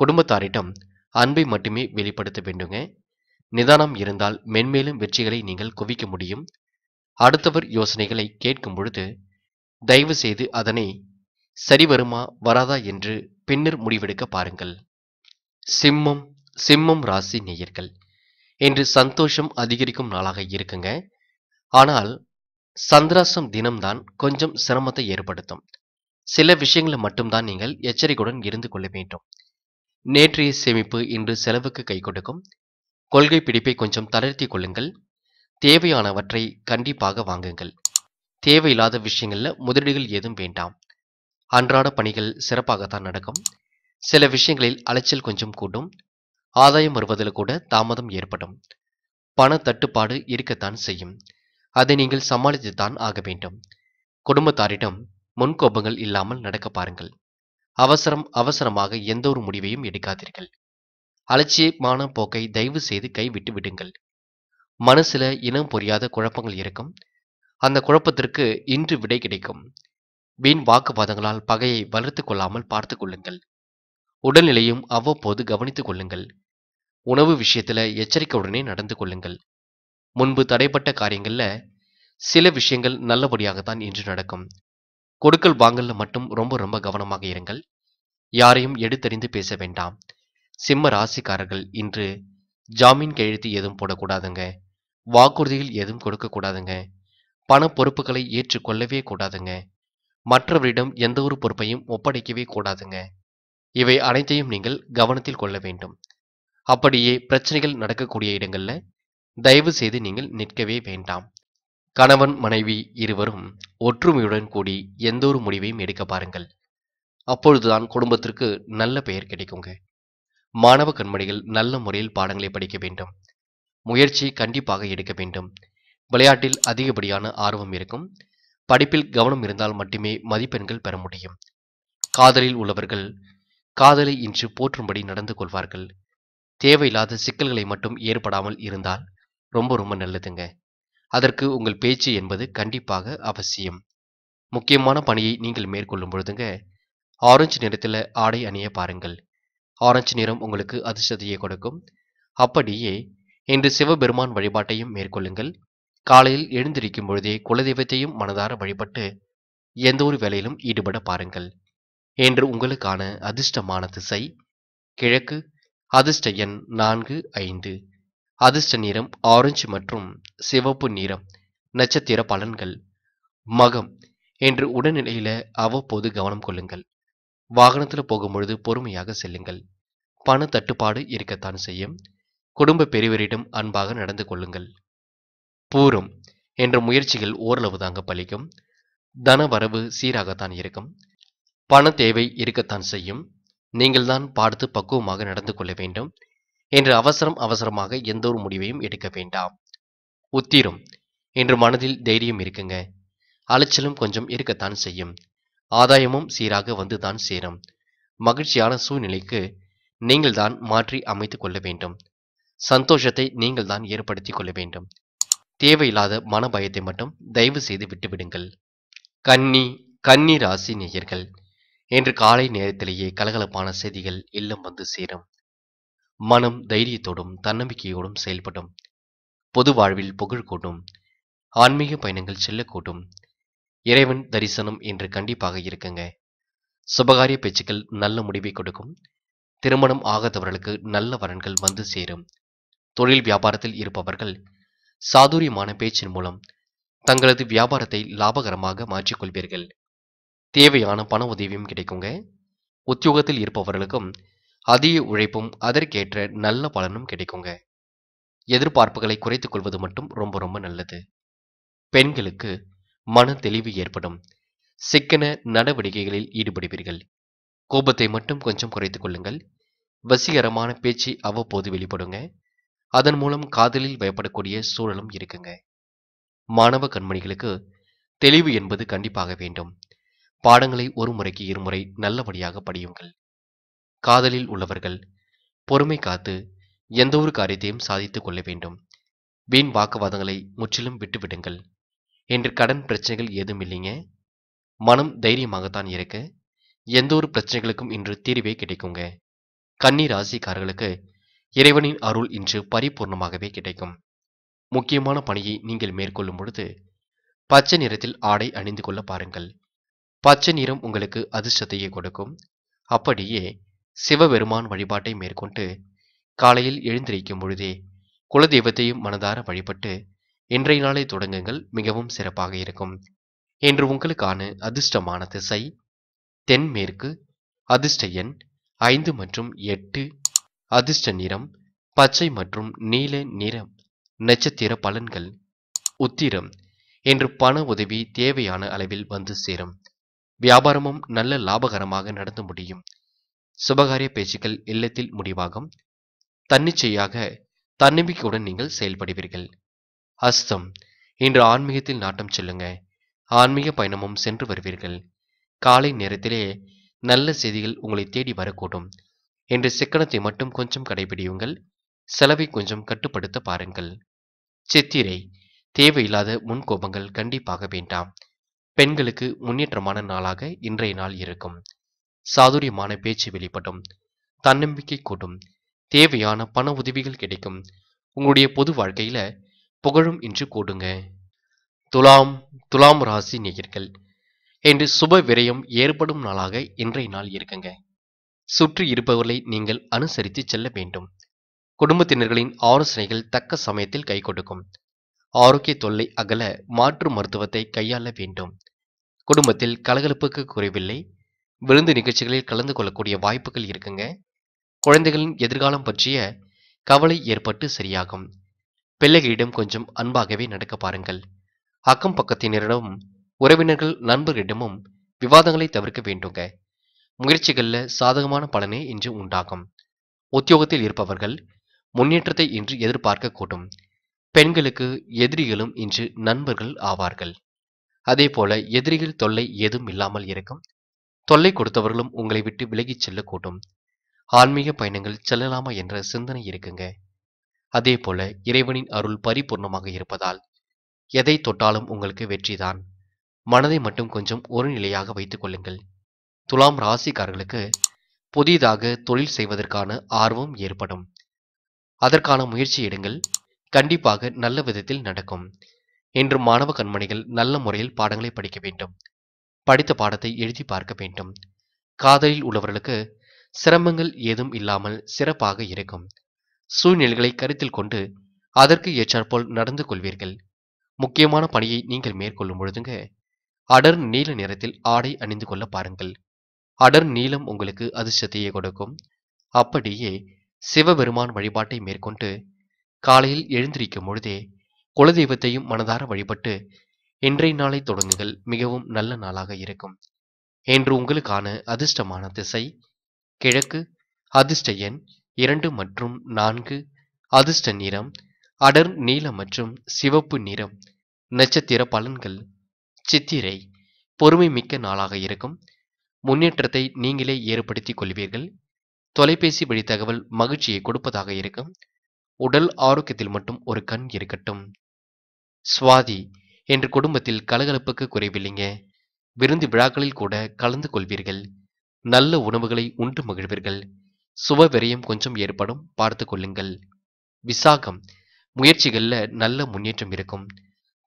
குடும்பத்தாரிடம் அன்பை மட்டுமே வெளிப்படுத்த வேண்டுங்க நிதானம் இருந்தால் மென்மேலும் வெற்றிகளை நீங்கள் குவிக்க முடியும் அடுத்தவர் யோசனைகளை கேட்கும் பொழுது தயவு செய்து அதனை சரி வருமா வராதா என்று பின்னர் முடிவெடுக்க பாருங்கள் சிம்மம் சிம்மம் ராசி நேயர்கள் என்று சந்தோஷம் அதிகரிக்கும் நாளாக இருக்குங்க ஆனால் சந்திராசம் தினம்தான் கொஞ்சம் சிரமத்தை ஏற்படுத்தும் சில விஷயங்களை மட்டும்தான் நீங்கள் எச்சரிக்கையுடன் இருந்து கொள்ள வேண்டும் நேற்றைய சேமிப்பு இன்று செலவுக்கு கை கொடுக்கும் கொள்கை பிடிப்பை கொஞ்சம் தளர்த்தி கொள்ளுங்கள் தேவையானவற்றை கண்டிப்பாக வாங்குங்கள் தேவையில்லாத விஷயங்களில் முதலீடுகள் ஏதும் வேண்டாம் அன்றாட பணிகள் சிறப்பாகத்தான் நடக்கும் சில விஷயங்களில் அலைச்சல் கொஞ்சம் கூடும் ஆதாயம் வருவதில் கூட தாமதம் ஏற்படும் பண தட்டுப்பாடு இருக்கத்தான் செய்யும் அதை நீங்கள் சமாளித்துத்தான் ஆக வேண்டும் குடும்பத்தாரிடம் முன்கோபங்கள் இல்லாமல் நடக்க பாருங்கள் அவசரம் அவசரமாக எந்த ஒரு முடிவையும் எடுக்காதீர்கள் அலட்சியமான போக்கை தயவு செய்து கைவிட்டு விடுங்கள் மனசுல இனம் புரியாத குழப்பங்கள் இருக்கும் அந்த குழப்பத்திற்கு இன்று விடை கிடைக்கும் வீண் வாக்குவாதங்களால் பகையை வளர்த்து கொள்ளாமல் பார்த்து கொள்ளுங்கள் உடல்நிலையும் அவ்வப்போது கவனித்துக் கொள்ளுங்கள் உணவு விஷயத்துல எச்சரிக்கையுடனே நடந்து கொள்ளுங்கள் முன்பு தடைப்பட்ட காரியங்கள்ல சில விஷயங்கள் நல்லபடியாகத்தான் இன்று நடக்கும் கொடுக்கல் வாங்கல்ல மட்டும் ரொம்ப ரொம்ப கவனமாக இருங்கள் யாரையும் எடுத்தறிந்து பேச வேண்டாம் சிம்ம ராசிக்காரர்கள் இன்று ஜாமீன் கையெழுத்து எதுவும் போடக்கூடாதுங்க வாக்குறுதிகள் எதுவும் கொடுக்கக்கூடாதுங்க பண பொறுப்புகளை ஏற்றுக்கொள்ளவே கூடாதுங்க மற்றவரிடம் எந்த ஒரு பொறுப்பையும் ஒப்படைக்கவே கூடாதுங்க இவை அனைத்தையும் நீங்கள் கவனத்தில் கொள்ள வேண்டும் அப்படியே பிரச்சனைகள் நடக்கக்கூடிய இடங்கள்ல தயவு செய்து நீங்கள் நிற்கவே வேண்டாம் கணவன் மனைவி இருவரும் ஒற்றுமையுடன் கூடி எந்த ஒரு முடிவையும் எடுக்க பாருங்கள் அப்பொழுதுதான் குடும்பத்திற்கு நல்ல பெயர் கிடைக்குங்க மாணவ கண்மணிகள் நல்ல முறையில் பாடங்களை படிக்க வேண்டும் முயற்சி கண்டிப்பாக எடுக்க வேண்டும் விளையாட்டில் அதிகப்படியான ஆர்வம் இருக்கும் படிப்பில் கவனம் இருந்தால் மட்டுமே மதிப்பெண்கள் பெற முடியும் காதலில் உள்ளவர்கள் காதலை இன்று போற்றும்படி நடந்து கொள்வார்கள் தேவையில்லாத சிக்கல்களை மட்டும் ஏற்படாமல் இருந்தால் ரொம்ப ரொம்ப நல்லதுங்க அதற்கு உங்கள் பேச்சு என்பது கண்டிப்பாக அவசியம் முக்கியமான பணியை நீங்கள் மேற்கொள்ளும் பொழுதுங்க ஆரஞ்சு நிறத்தில் ஆடை அணிய பாருங்கள் ஆரஞ்சு நிறம் உங்களுக்கு அதிர்ஷ்டத்தையே கொடுக்கும் அப்படியே இன்று சிவபெருமான் வழிபாட்டையும் மேற்கொள்ளுங்கள் காலையில் எழுந்திருக்கும் பொழுதே குலதெய்வத்தையும் மனதார வழிபட்டு எந்த ஒரு வேலையிலும் ஈடுபட பாருங்கள் என்று உங்களுக்கான அதிர்ஷ்டமான திசை கிழக்கு அதிர்ஷ்ட எண் நான்கு ஐந்து அதிர்ஷ்ட நிறம் ஆரஞ்சு மற்றும் சிவப்பு நிறம் நட்சத்திர பலன்கள் மகம் என்று உடல்நிலையில அவ்வப்போது கவனம் கொள்ளுங்கள் வாகனத்தில் போகும்பொழுது பொறுமையாக செல்லுங்கள் பண தட்டுப்பாடு இருக்கத்தான் செய்யும் குடும்ப பெரியவரிடம் அன்பாக நடந்து கொள்ளுங்கள் பூரம் என்ற முயற்சிகள் ஓரளவு தாங்க பலிக்கும் தன வரவு சீராகத்தான் இருக்கும் பண தேவை இருக்கத்தான் செய்யும் நீங்கள் தான் பார்த்து பக்குவமாக நடந்து கொள்ள வேண்டும் என்று அவசரம் அவசரமாக எந்த ஒரு முடிவையும் எடுக்க வேண்டாம் உத்திரம் என்று மனதில் தைரியம் இருக்குங்க அலைச்சலும் கொஞ்சம் இருக்கத்தான் செய்யும் ஆதாயமும் சீராக வந்துதான் சேரும் மகிழ்ச்சியான சூழ்நிலைக்கு நீங்கள் தான் மாற்றி அமைத்து கொள்ள வேண்டும் சந்தோஷத்தை நீங்கள் தான் ஏற்படுத்தி கொள்ள வேண்டும் தேவையில்லாத மனபயத்தை மட்டும் தயவு செய்து விட்டுவிடுங்கள் கன்னி கன்னி ராசி நேயர்கள் என்று காலை நேரத்திலேயே கலகலப்பான செய்திகள் இல்லம் வந்து சேரும் மனம் தைரியத்தோடும் தன்னம்பிக்கையோடும் செயல்படும் பொது வாழ்வில் புகழ் கூட்டும் ஆன்மீக பயணங்கள் செல்லக்கூட்டும் இறைவன் தரிசனம் என்று கண்டிப்பாக இருக்குங்க சுபகாரிய பேச்சுக்கள் நல்ல முடிவை கொடுக்கும் திருமணம் ஆகாதவர்களுக்கு நல்ல வரன்கள் வந்து சேரும் தொழில் வியாபாரத்தில் இருப்பவர்கள் சாதுரியமான பேச்சின் மூலம் தங்களது வியாபாரத்தை லாபகரமாக மாற்றிக்கொள்வீர்கள் தேவையான பண உதவியும் கிடைக்குங்க உத்தியோகத்தில் இருப்பவர்களுக்கும் அதிக உழைப்பும் அதற்கேற்ற நல்ல பலனும் கிடைக்குங்க எதிர்பார்ப்புகளை குறைத்துக் கொள்வது மட்டும் ரொம்ப ரொம்ப நல்லது பெண்களுக்கு மன தெளிவு ஏற்படும் சிக்கன நடவடிக்கைகளில் ஈடுபடுவீர்கள் கோபத்தை மட்டும் கொஞ்சம் குறைத்துக் கொள்ளுங்கள் வசீகரமான பேச்சு அவ்வப்போது வெளிப்படுங்க அதன் மூலம் காதலில் பயப்படக்கூடிய சூழலும் இருக்குங்க மாணவ கண்மணிகளுக்கு தெளிவு என்பது கண்டிப்பாக வேண்டும் பாடங்களை ஒரு முறைக்கு இருமுறை நல்லபடியாக படியுங்கள் காதலில் உள்ளவர்கள் பொறுமை காத்து எந்த ஒரு காரியத்தையும் சாதித்துக் கொள்ள வேண்டும் வீண் வாக்குவாதங்களை முற்றிலும் விட்டுவிடுங்கள் என்று கடன் பிரச்சனைகள் ஏதும் இல்லைங்க மனம் தைரியமாகத்தான் இருக்க எந்த ஒரு பிரச்சனைகளுக்கும் இன்று தீர்வே கிடைக்குங்க கன்னி ராசிக்காரர்களுக்கு இறைவனின் அருள் இன்று பரிபூர்ணமாகவே கிடைக்கும் முக்கியமான பணியை நீங்கள் மேற்கொள்ளும் பொழுது பச்சை நிறத்தில் ஆடை அணிந்து கொள்ள பாருங்கள் பச்சை நிறம் உங்களுக்கு அதிர்ஷ்டத்தையே கொடுக்கும் அப்படியே சிவபெருமான் வழிபாட்டை மேற்கொண்டு காலையில் எழுந்திருக்கும் பொழுதே குலதெய்வத்தையும் மனதார வழிபட்டு இன்றைய நாளை தொடங்குங்கள் மிகவும் சிறப்பாக இருக்கும் இன்று உங்களுக்கான அதிர்ஷ்டமான திசை தென்மேற்கு அதிர்ஷ்ட எண் ஐந்து மற்றும் எட்டு அதிர்ஷ்ட நிறம் பச்சை மற்றும் நீல நிறம் நட்சத்திர பலன்கள் உத்திரம் என்று பண உதவி தேவையான அளவில் வந்து சேரும் வியாபாரமும் நல்ல லாபகரமாக நடந்து முடியும் சுபகாரிய பேச்சுக்கள் இல்லத்தில் முடிவாகும் தன்னிச்சையாக தன்னம்பிக்கையுடன் நீங்கள் செயல்படுவீர்கள் அஸ்தம் இன்று ஆன்மீகத்தில் நாட்டம் செல்லுங்க ஆன்மீக பயணமும் சென்று வருவீர்கள் காலை நேரத்திலே நல்ல செய்திகள் உங்களை தேடி வரக்கூடும் என்று சிக்கனத்தை மட்டும் கொஞ்சம் கடைபிடியுங்கள் செலவை கொஞ்சம் கட்டுப்படுத்த பாருங்கள் சித்திரை தேவையில்லாத முன்கோபங்கள் கண்டிப்பாக வேண்டாம் பெண்களுக்கு முன்னேற்றமான நாளாக இன்றைய நாள் இருக்கும் சாதுரியமான பேச்சு வெளிப்படும் தன்னம்பிக்கை கூடும் தேவையான பண உதவிகள் கிடைக்கும் உங்களுடைய பொது வாழ்க்கையில புகழும் இன்று கூடுங்க துலாம் துலாம் ராசி நேயர்கள் என்று சுப விரயம் ஏற்படும் நாளாக இன்றைய நாள் இருக்குங்க சுற்றி இருப்பவர்களை நீங்கள் அனுசரித்து செல்ல வேண்டும் குடும்பத்தினர்களின் ஆலோசனைகள் தக்க சமயத்தில் கை கொடுக்கும் ஆரோக்கிய தொல்லை அகல மாற்று மருத்துவத்தை கையாள வேண்டும் குடும்பத்தில் கலகலப்புக்கு குறைவில்லை விருந்து நிகழ்ச்சிகளில் கலந்து கொள்ளக்கூடிய வாய்ப்புகள் இருக்குங்க குழந்தைகளின் எதிர்காலம் பற்றிய கவலை ஏற்பட்டு சரியாகும் பிள்ளைகளிடம் கொஞ்சம் அன்பாகவே நடக்க பாருங்கள் அக்கம் பக்கத்தினரிடமும் உறவினர்கள் நண்பர்களிடமும் விவாதங்களை தவிர்க்க வேண்டுங்க முயற்சிகளில் சாதகமான பலனே இன்று உண்டாகும் உத்தியோகத்தில் இருப்பவர்கள் முன்னேற்றத்தை இன்று எதிர்பார்க்க கூடும் பெண்களுக்கு எதிரிகளும் இன்று நண்பர்கள் ஆவார்கள் அதே போல எதிரிகள் தொல்லை ஏதும் இல்லாமல் இருக்கும் தொல்லை கொடுத்தவர்களும் உங்களை விட்டு விலகிச் செல்லக்கூடும் ஆன்மீக பயணங்கள் செல்லலாமா என்ற சிந்தனை இருக்குங்க அதே போல இறைவனின் அருள் பரிபூர்ணமாக இருப்பதால் எதை தொட்டாலும் உங்களுக்கு வெற்றிதான் மனதை மட்டும் கொஞ்சம் ஒரு நிலையாக வைத்துக் கொள்ளுங்கள் துலாம் ராசிக்காரர்களுக்கு புதிதாக தொழில் செய்வதற்கான ஆர்வம் ஏற்படும் அதற்கான முயற்சி எடுங்கள் கண்டிப்பாக நல்ல விதத்தில் நடக்கும் இன்று மாணவ கண்மணிகள் நல்ல முறையில் பாடங்களை படிக்க வேண்டும் படித்த பாடத்தை எழுதி பார்க்க வேண்டும் காதலில் உள்ளவர்களுக்கு சிரமங்கள் ஏதும் இல்லாமல் சிறப்பாக இருக்கும் சூழ்நிலைகளை கருத்தில் கொண்டு அதற்கு ஏற்றாற்போல் நடந்து கொள்வீர்கள் முக்கியமான பணியை நீங்கள் மேற்கொள்ளும் பொழுதுங்க அடர் நீல நிறத்தில் ஆடை அணிந்து கொள்ள பாருங்கள் அடர் நீளம் உங்களுக்கு அதிர்ஷ்டத்தையே கொடுக்கும் அப்படியே சிவபெருமான் வழிபாட்டை மேற்கொண்டு காலையில் எழுந்திருக்கும் பொழுதே குலதெய்வத்தையும் மனதார வழிபட்டு இன்றைய நாளை தொடங்குங்கள் மிகவும் நல்ல நாளாக இருக்கும் என்று உங்களுக்கான அதிர்ஷ்டமான திசை கிழக்கு அதிர்ஷ்ட எண் இரண்டு மற்றும் நான்கு அதிர்ஷ்ட நிறம் அடர் நீல மற்றும் சிவப்பு நிறம் நட்சத்திர பலன்கள் சித்திரை பொறுமை மிக்க நாளாக இருக்கும் முன்னேற்றத்தை நீங்களே ஏற்படுத்திக் கொள்வீர்கள் தொலைபேசி வழி தகவல் மகிழ்ச்சியை கொடுப்பதாக இருக்கும் உடல் ஆரோக்கியத்தில் மட்டும் ஒரு கண் இருக்கட்டும் சுவாதி என்று குடும்பத்தில் கலகலப்புக்கு குறைவில்லைங்க விருந்து விழாக்களில் கூட கலந்து கொள்வீர்கள் நல்ல உணவுகளை உண்டு மகிழ்வீர்கள் சுப விரயம் கொஞ்சம் ஏற்படும் பார்த்து கொள்ளுங்கள் விசாகம் முயற்சிகளில் நல்ல முன்னேற்றம் இருக்கும்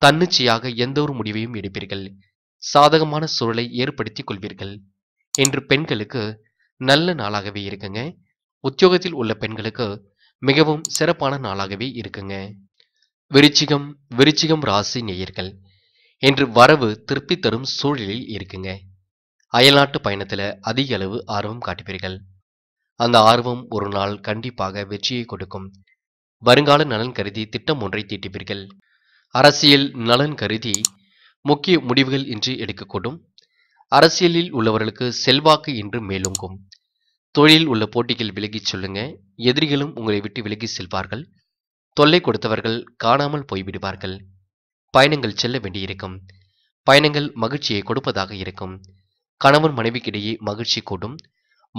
தன்னிச்சையாக எந்த ஒரு முடிவையும் எடுப்பீர்கள் சாதகமான சூழலை ஏற்படுத்தி கொள்வீர்கள் என்று பெண்களுக்கு நல்ல நாளாகவே இருக்குங்க உத்தியோகத்தில் உள்ள பெண்களுக்கு மிகவும் சிறப்பான நாளாகவே இருக்குங்க விருச்சிகம் விருச்சிகம் ராசி நேயர்கள் என்று வரவு திருப்தி தரும் சூழலில் இருக்குங்க அயல்நாட்டு பயணத்தில் அதிக அளவு ஆர்வம் காட்டுவீர்கள் அந்த ஆர்வம் ஒரு நாள் கண்டிப்பாக வெற்றியை கொடுக்கும் வருங்கால நலன் கருதி திட்டம் ஒன்றை தீட்டுவீர்கள் அரசியல் நலன் கருதி முக்கிய முடிவுகள் இன்று எடுக்கக்கூடும் அரசியலில் உள்ளவர்களுக்கு செல்வாக்கு இன்று மேலோங்கும் தொழிலில் உள்ள போட்டிகள் விலகிச் சொல்லுங்க எதிரிகளும் உங்களை விட்டு விலகி செல்வார்கள் தொல்லை கொடுத்தவர்கள் காணாமல் போய்விடுவார்கள் பயணங்கள் செல்ல வேண்டியிருக்கும் பயணங்கள் மகிழ்ச்சியை கொடுப்பதாக இருக்கும் கணவன் மனைவிக்கிடையே மகிழ்ச்சி கூடும்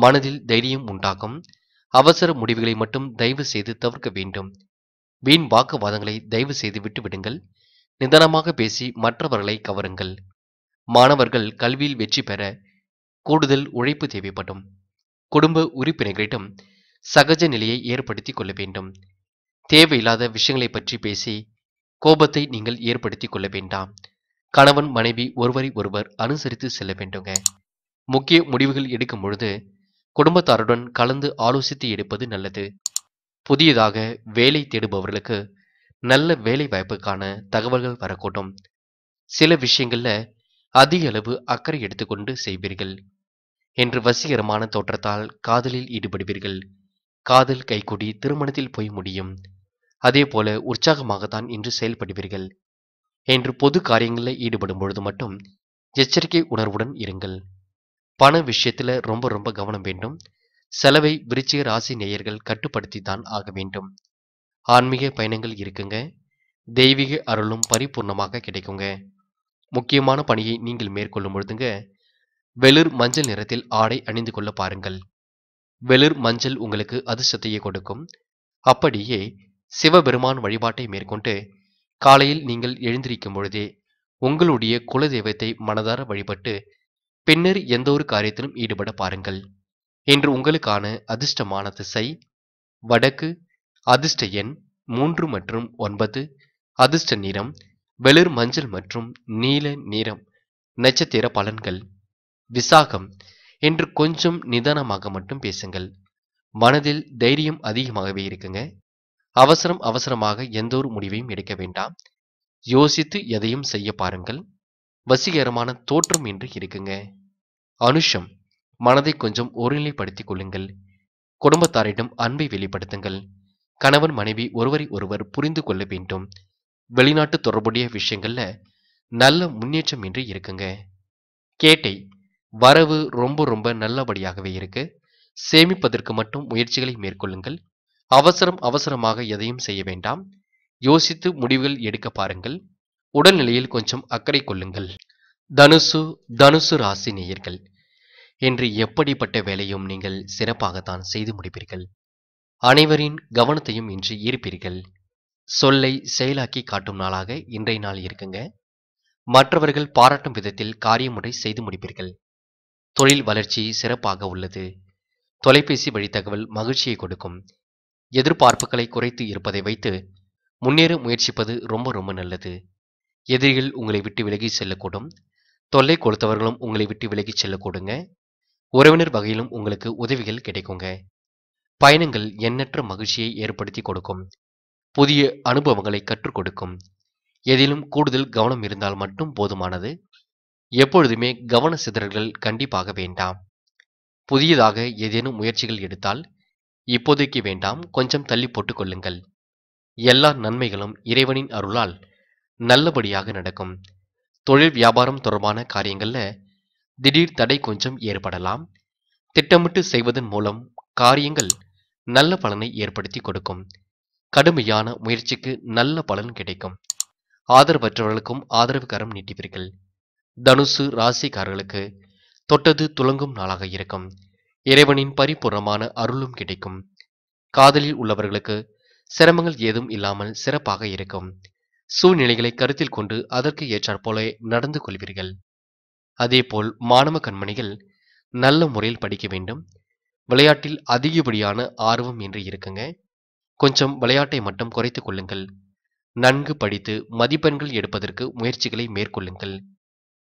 மனதில் தைரியம் உண்டாகும் அவசர முடிவுகளை மட்டும் தயவு செய்து தவிர்க்க வேண்டும் வீண் வாக்குவாதங்களை தயவு செய்து விட்டுவிடுங்கள் நிதானமாக பேசி மற்றவர்களை கவருங்கள் மாணவர்கள் கல்வியில் வெற்றி பெற கூடுதல் உழைப்பு தேவைப்படும் குடும்ப உறுப்பினர்களிடம் சகஜ நிலையை ஏற்படுத்திக் கொள்ள வேண்டும் தேவையில்லாத விஷயங்களை பற்றி பேசி கோபத்தை நீங்கள் ஏற்படுத்தி கொள்ள வேண்டாம் கணவன் மனைவி ஒருவரை ஒருவர் அனுசரித்து செல்ல வேண்டுங்க முக்கிய முடிவுகள் எடுக்கும் பொழுது குடும்பத்தாருடன் கலந்து ஆலோசித்து எடுப்பது நல்லது புதியதாக வேலை தேடுபவர்களுக்கு நல்ல வேலை வாய்ப்புக்கான தகவல்கள் வரக்கூடும் சில விஷயங்கள்ல அதிக அளவு அக்கறை எடுத்துக்கொண்டு செய்வீர்கள் என்று வசீகரமான தோற்றத்தால் காதலில் ஈடுபடுவீர்கள் காதல் கைகூடி திருமணத்தில் போய் முடியும் அதேபோல உற்சாகமாகத்தான் இன்று செயல்படுவீர்கள் என்று பொது காரியங்களில் ஈடுபடும் பொழுது மட்டும் எச்சரிக்கை உணர்வுடன் இருங்கள் பண விஷயத்தில் ரொம்ப ரொம்ப கவனம் வேண்டும் செலவை விருச்சிக ராசி நேயர்கள் கட்டுப்படுத்தி தான் ஆக வேண்டும் ஆன்மீக பயணங்கள் இருக்குங்க தெய்வீக அருளும் பரிபூர்ணமாக கிடைக்குங்க முக்கியமான பணியை நீங்கள் மேற்கொள்ளும் பொழுதுங்க வெளிர் மஞ்சள் நிறத்தில் ஆடை அணிந்து கொள்ள பாருங்கள் வெளிர் மஞ்சள் உங்களுக்கு அதிர்ஷ்டத்தையே கொடுக்கும் அப்படியே சிவபெருமான் வழிபாட்டை மேற்கொண்டு காலையில் நீங்கள் எழுந்திருக்கும் பொழுதே உங்களுடைய குலதெய்வத்தை மனதார வழிபட்டு பின்னர் எந்த ஒரு காரியத்திலும் ஈடுபட பாருங்கள் இன்று உங்களுக்கான அதிர்ஷ்டமான திசை வடக்கு அதிர்ஷ்ட எண் மூன்று மற்றும் ஒன்பது அதிர்ஷ்ட நிறம் வெளிர் மஞ்சள் மற்றும் நீல நிறம் நட்சத்திர பலன்கள் விசாகம் என்று கொஞ்சம் நிதானமாக மட்டும் பேசுங்கள் மனதில் தைரியம் அதிகமாகவே இருக்குங்க அவசரம் அவசரமாக எந்த ஒரு முடிவையும் எடுக்க வேண்டாம் யோசித்து எதையும் செய்ய பாருங்கள் வசீகரமான தோற்றம் என்று இருக்குங்க அனுஷம் மனதை கொஞ்சம் ஒருநிலைப்படுத்திக் கொள்ளுங்கள் குடும்பத்தாரிடம் அன்பை வெளிப்படுத்துங்கள் கணவன் மனைவி ஒருவரை ஒருவர் புரிந்து கொள்ள வேண்டும் வெளிநாட்டு தொடர்புடைய விஷயங்கள்ல நல்ல முன்னேற்றம் என்று இருக்குங்க கேட்டை வரவு ரொம்ப ரொம்ப நல்லபடியாகவே இருக்கு சேமிப்பதற்கு மட்டும் முயற்சிகளை மேற்கொள்ளுங்கள் அவசரம் அவசரமாக எதையும் செய்ய வேண்டாம் யோசித்து முடிவுகள் எடுக்க பாருங்கள் உடல்நிலையில் கொஞ்சம் அக்கறை கொள்ளுங்கள் தனுசு தனுசு ராசி நேயர்கள் என்று எப்படிப்பட்ட வேலையும் நீங்கள் சிறப்பாகத்தான் செய்து முடிப்பீர்கள் அனைவரின் கவனத்தையும் இன்று ஈர்ப்பீர்கள் சொல்லை செயலாக்கி காட்டும் நாளாக இன்றைய நாள் இருக்குங்க மற்றவர்கள் பாராட்டும் விதத்தில் காரியமுறை செய்து முடிப்பீர்கள் தொழில் வளர்ச்சி சிறப்பாக உள்ளது தொலைபேசி வழி தகவல் மகிழ்ச்சியை கொடுக்கும் எதிர்பார்ப்புகளை குறைத்து இருப்பதை வைத்து முன்னேற முயற்சிப்பது ரொம்ப ரொம்ப நல்லது எதிரிகள் உங்களை விட்டு விலகி செல்லக்கூடும் தொல்லை கொடுத்தவர்களும் உங்களை விட்டு விலகி செல்லக்கூடுங்க உறவினர் வகையிலும் உங்களுக்கு உதவிகள் கிடைக்குங்க பயணங்கள் எண்ணற்ற மகிழ்ச்சியை ஏற்படுத்தி கொடுக்கும் புதிய அனுபவங்களை கற்றுக் கொடுக்கும் எதிலும் கூடுதல் கவனம் இருந்தால் மட்டும் போதுமானது எப்பொழுதுமே கவன சிதறல்கள் கண்டிப்பாக வேண்டாம் புதியதாக ஏதேனும் முயற்சிகள் எடுத்தால் இப்போதைக்கு வேண்டாம் கொஞ்சம் தள்ளி கொள்ளுங்கள் எல்லா நன்மைகளும் இறைவனின் அருளால் நல்லபடியாக நடக்கும் தொழில் வியாபாரம் தொடர்பான காரியங்களில் திடீர் தடை கொஞ்சம் ஏற்படலாம் திட்டமிட்டு செய்வதன் மூலம் காரியங்கள் நல்ல பலனை ஏற்படுத்தி கொடுக்கும் கடுமையான முயற்சிக்கு நல்ல பலன் கிடைக்கும் ஆதரவற்றவர்களுக்கும் ஆதரவு கரம் நீட்டிப்பீர்கள் தனுசு ராசிக்காரர்களுக்கு தொட்டது துளங்கும் நாளாக இருக்கும் இறைவனின் பரிபூர்ணமான அருளும் கிடைக்கும் காதலில் உள்ளவர்களுக்கு சிரமங்கள் ஏதும் இல்லாமல் சிறப்பாக இருக்கும் சூழ்நிலைகளை கருத்தில் கொண்டு அதற்கு ஏற்றாற்போல நடந்து கொள்வீர்கள் அதேபோல் மாணவ கண்மணிகள் நல்ல முறையில் படிக்க வேண்டும் விளையாட்டில் அதிகப்படியான ஆர்வம் என்று இருக்குங்க கொஞ்சம் விளையாட்டை மட்டும் குறைத்து கொள்ளுங்கள் நன்கு படித்து மதிப்பெண்கள் எடுப்பதற்கு முயற்சிகளை மேற்கொள்ளுங்கள்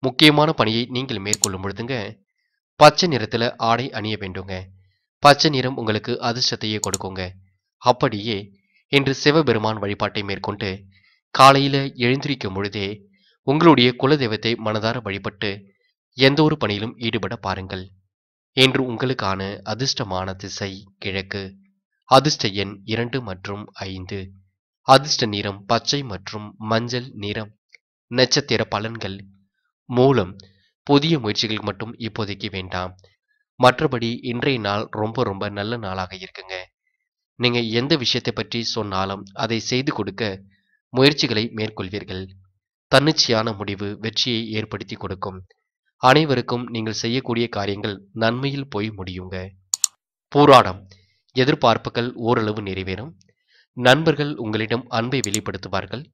முக்கியமான பணியை நீங்கள் மேற்கொள்ளும் பொழுதுங்க பச்சை நிறத்துல ஆடை அணிய வேண்டுங்க பச்சை நிறம் உங்களுக்கு அதிர்ஷ்டத்தையே கொடுக்குங்க அப்படியே இன்று சிவபெருமான் வழிபாட்டை மேற்கொண்டு காலையில எழுந்திருக்கும் பொழுதே உங்களுடைய குலதெய்வத்தை மனதார வழிபட்டு எந்த ஒரு பணியிலும் ஈடுபட பாருங்கள் இன்று உங்களுக்கான அதிர்ஷ்டமான திசை கிழக்கு அதிர்ஷ்ட எண் இரண்டு மற்றும் ஐந்து அதிர்ஷ்ட நிறம் பச்சை மற்றும் மஞ்சள் நிறம் நட்சத்திர பலன்கள் மூலம் புதிய முயற்சிகள் மட்டும் இப்போதைக்கு வேண்டாம் மற்றபடி இன்றைய நாள் ரொம்ப ரொம்ப நல்ல நாளாக இருக்குங்க நீங்க எந்த விஷயத்தை பற்றி சொன்னாலும் அதை செய்து கொடுக்க முயற்சிகளை மேற்கொள்வீர்கள் தன்னிச்சையான முடிவு வெற்றியை ஏற்படுத்தி கொடுக்கும் அனைவருக்கும் நீங்கள் செய்யக்கூடிய காரியங்கள் நன்மையில் போய் முடியுங்க போராடம் எதிர்பார்ப்புகள் ஓரளவு நிறைவேறும் நண்பர்கள் உங்களிடம் அன்பை வெளிப்படுத்துவார்கள்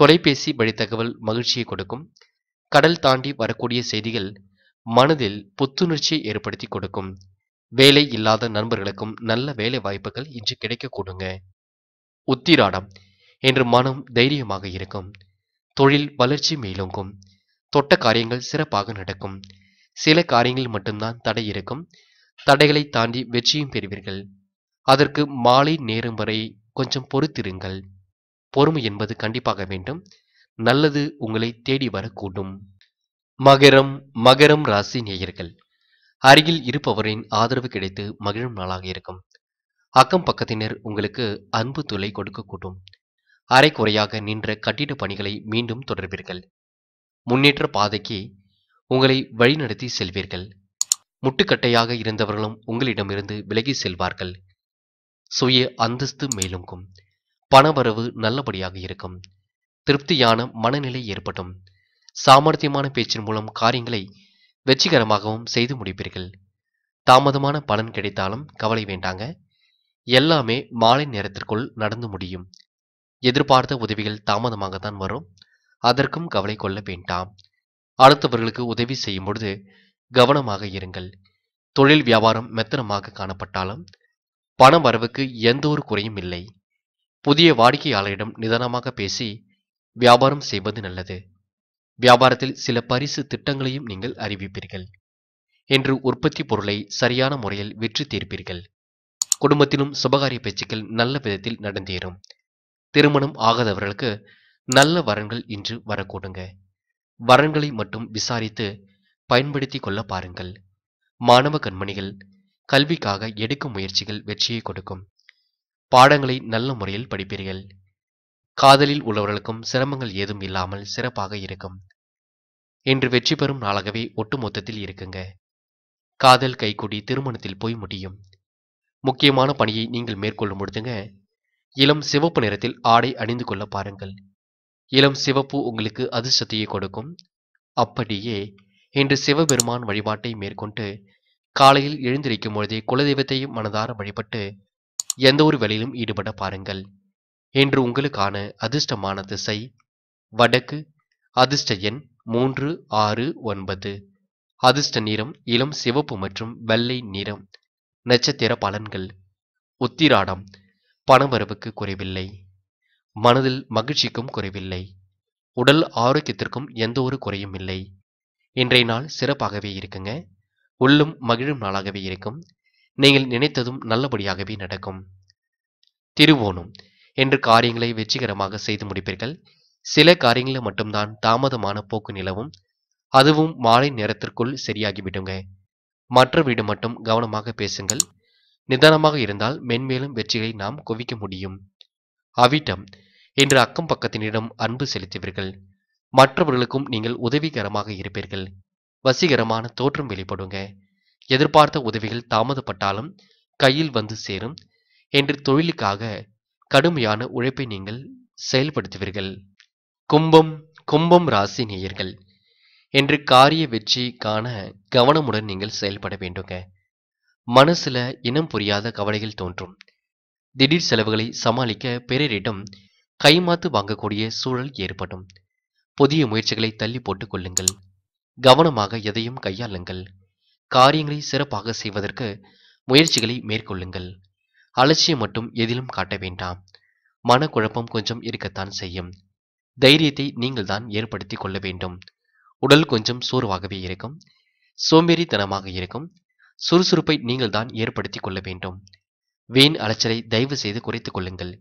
தொலைபேசி வழி தகவல் மகிழ்ச்சியை கொடுக்கும் கடல் தாண்டி வரக்கூடிய செய்திகள் மனதில் புத்துணர்ச்சியை ஏற்படுத்தி கொடுக்கும் வேலை இல்லாத நண்பர்களுக்கும் நல்ல வேலை வாய்ப்புகள் இன்று கிடைக்கக்கூடுங்க உத்திராடம் என்று மனம் தைரியமாக இருக்கும் தொழில் வளர்ச்சி மேலோங்கும் தொட்ட காரியங்கள் சிறப்பாக நடக்கும் சில காரியங்களில் மட்டும்தான் தடை இருக்கும் தடைகளை தாண்டி வெற்றியும் பெறுவீர்கள் அதற்கு மாலை நேரம் வரை கொஞ்சம் பொறுத்திருங்கள் பொறுமை என்பது கண்டிப்பாக வேண்டும் நல்லது உங்களை தேடி வரக்கூடும் மகரம் மகரம் ராசி நேயர்கள் அருகில் இருப்பவரின் ஆதரவு கிடைத்து மகிழும் நாளாக இருக்கும் அக்கம் பக்கத்தினர் உங்களுக்கு அன்பு துளை கொடுக்கக்கூடும் அரைக்குறையாக நின்ற கட்டிட பணிகளை மீண்டும் தொடர்வீர்கள் முன்னேற்ற பாதைக்கு உங்களை வழிநடத்தி செல்வீர்கள் முட்டுக்கட்டையாக இருந்தவர்களும் உங்களிடமிருந்து விலகி செல்வார்கள் சுய அந்தஸ்து மேலுங்கும் பணவரவு நல்லபடியாக இருக்கும் திருப்தியான மனநிலை ஏற்படும் சாமர்த்தியமான பேச்சின் மூலம் காரியங்களை வெற்றிகரமாகவும் செய்து முடிப்பீர்கள் தாமதமான பலன் கிடைத்தாலும் கவலை வேண்டாங்க எல்லாமே மாலை நேரத்திற்குள் நடந்து முடியும் எதிர்பார்த்த உதவிகள் தாமதமாகத்தான் வரும் அதற்கும் கவலை கொள்ள வேண்டாம் அடுத்தவர்களுக்கு உதவி செய்யும் பொழுது கவனமாக இருங்கள் தொழில் வியாபாரம் மெத்தனமாக காணப்பட்டாலும் பண வரவுக்கு எந்த ஒரு குறையும் இல்லை புதிய வாடிக்கையாளரிடம் நிதானமாக பேசி வியாபாரம் செய்வது நல்லது வியாபாரத்தில் சில பரிசு திட்டங்களையும் நீங்கள் அறிவிப்பீர்கள் என்று உற்பத்தி பொருளை சரியான முறையில் விற்று தீர்ப்பீர்கள் குடும்பத்திலும் சுபகாரிய பேச்சுக்கள் நல்ல விதத்தில் நடந்தேறும் திருமணம் ஆகாதவர்களுக்கு நல்ல வரன்கள் இன்று வரக்கூடுங்க வரன்களை மட்டும் விசாரித்து பயன்படுத்தி கொள்ள பாருங்கள் மாணவ கண்மணிகள் கல்விக்காக எடுக்கும் முயற்சிகள் வெற்றியை கொடுக்கும் பாடங்களை நல்ல முறையில் படிப்பீர்கள் காதலில் உள்ளவர்களுக்கும் சிரமங்கள் ஏதும் இல்லாமல் சிறப்பாக இருக்கும் என்று வெற்றி பெறும் நாளாகவே ஒட்டுமொத்தத்தில் இருக்குங்க காதல் கைக்குடி திருமணத்தில் போய் முடியும் முக்கியமான பணியை நீங்கள் மேற்கொள்ளும் பொழுதுங்க இளம் சிவப்பு நிறத்தில் ஆடை அணிந்து கொள்ள பாருங்கள் இளம் சிவப்பு உங்களுக்கு அதிர்ஷ்டத்தையே கொடுக்கும் அப்படியே இன்று சிவபெருமான் வழிபாட்டை மேற்கொண்டு காலையில் எழுந்திருக்கும் பொழுதே குலதெய்வத்தையும் மனதார வழிபட்டு எந்த ஒரு வேலையிலும் ஈடுபட பாருங்கள் என்று உங்களுக்கான அதிர்ஷ்டமான திசை வடக்கு அதிர்ஷ்ட எண் மூன்று ஆறு ஒன்பது அதிர்ஷ்ட நிறம் இளம் சிவப்பு மற்றும் வெள்ளை நிறம் நட்சத்திர பலன்கள் உத்திராடம் பணவரவுக்கு குறைவில்லை மனதில் மகிழ்ச்சிக்கும் குறைவில்லை உடல் ஆரோக்கியத்திற்கும் எந்த ஒரு குறையும் இல்லை இன்றைய நாள் சிறப்பாகவே இருக்குங்க உள்ளும் மகிழும் நாளாகவே இருக்கும் நீங்கள் நினைத்ததும் நல்லபடியாகவே நடக்கும் திருவோணம் என்று காரியங்களை வெற்றிகரமாக செய்து முடிப்பீர்கள் சில காரியங்களில் மட்டும்தான் தாமதமான போக்கு நிலவும் அதுவும் மாலை நேரத்திற்குள் சரியாகிவிடுங்க மற்ற வீடு மட்டும் கவனமாக பேசுங்கள் நிதானமாக இருந்தால் மென்மேலும் வெற்றிகளை நாம் குவிக்க முடியும் அவிட்டம் என்று அக்கம் பக்கத்தினிடம் அன்பு செலுத்துவீர்கள் மற்றவர்களுக்கும் நீங்கள் உதவிகரமாக இருப்பீர்கள் வசீகரமான தோற்றம் வெளிப்படுங்க எதிர்பார்த்த உதவிகள் தாமதப்பட்டாலும் கையில் வந்து சேரும் என்று தொழிலுக்காக கடுமையான உழைப்பை நீங்கள் செயல்படுத்துவீர்கள் கும்பம் கும்பம் ராசி நேயர்கள் என்று காரிய வெற்றி காண கவனமுடன் நீங்கள் செயல்பட வேண்டுங்க மனசுல இனம் புரியாத கவலைகள் தோன்றும் திடீர் செலவுகளை சமாளிக்க பிறரிடம் கைமாத்து வாங்கக்கூடிய சூழல் ஏற்படும் புதிய முயற்சிகளை தள்ளி போட்டுக் கொள்ளுங்கள் கவனமாக எதையும் கையாளுங்கள் காரியங்களை சிறப்பாக செய்வதற்கு முயற்சிகளை மேற்கொள்ளுங்கள் அலட்சியம் மட்டும் எதிலும் காட்ட வேண்டாம் மனக்குழப்பம் கொஞ்சம் இருக்கத்தான் செய்யும் தைரியத்தை நீங்கள் தான் ஏற்படுத்தி கொள்ள வேண்டும் உடல் கொஞ்சம் சோர்வாகவே இருக்கும் சோம்பேறித்தனமாக இருக்கும் சுறுசுறுப்பை நீங்கள் தான் ஏற்படுத்தி கொள்ள வேண்டும் வீண் அலைச்சலை தயவு செய்து குறைத்துக் கொள்ளுங்கள்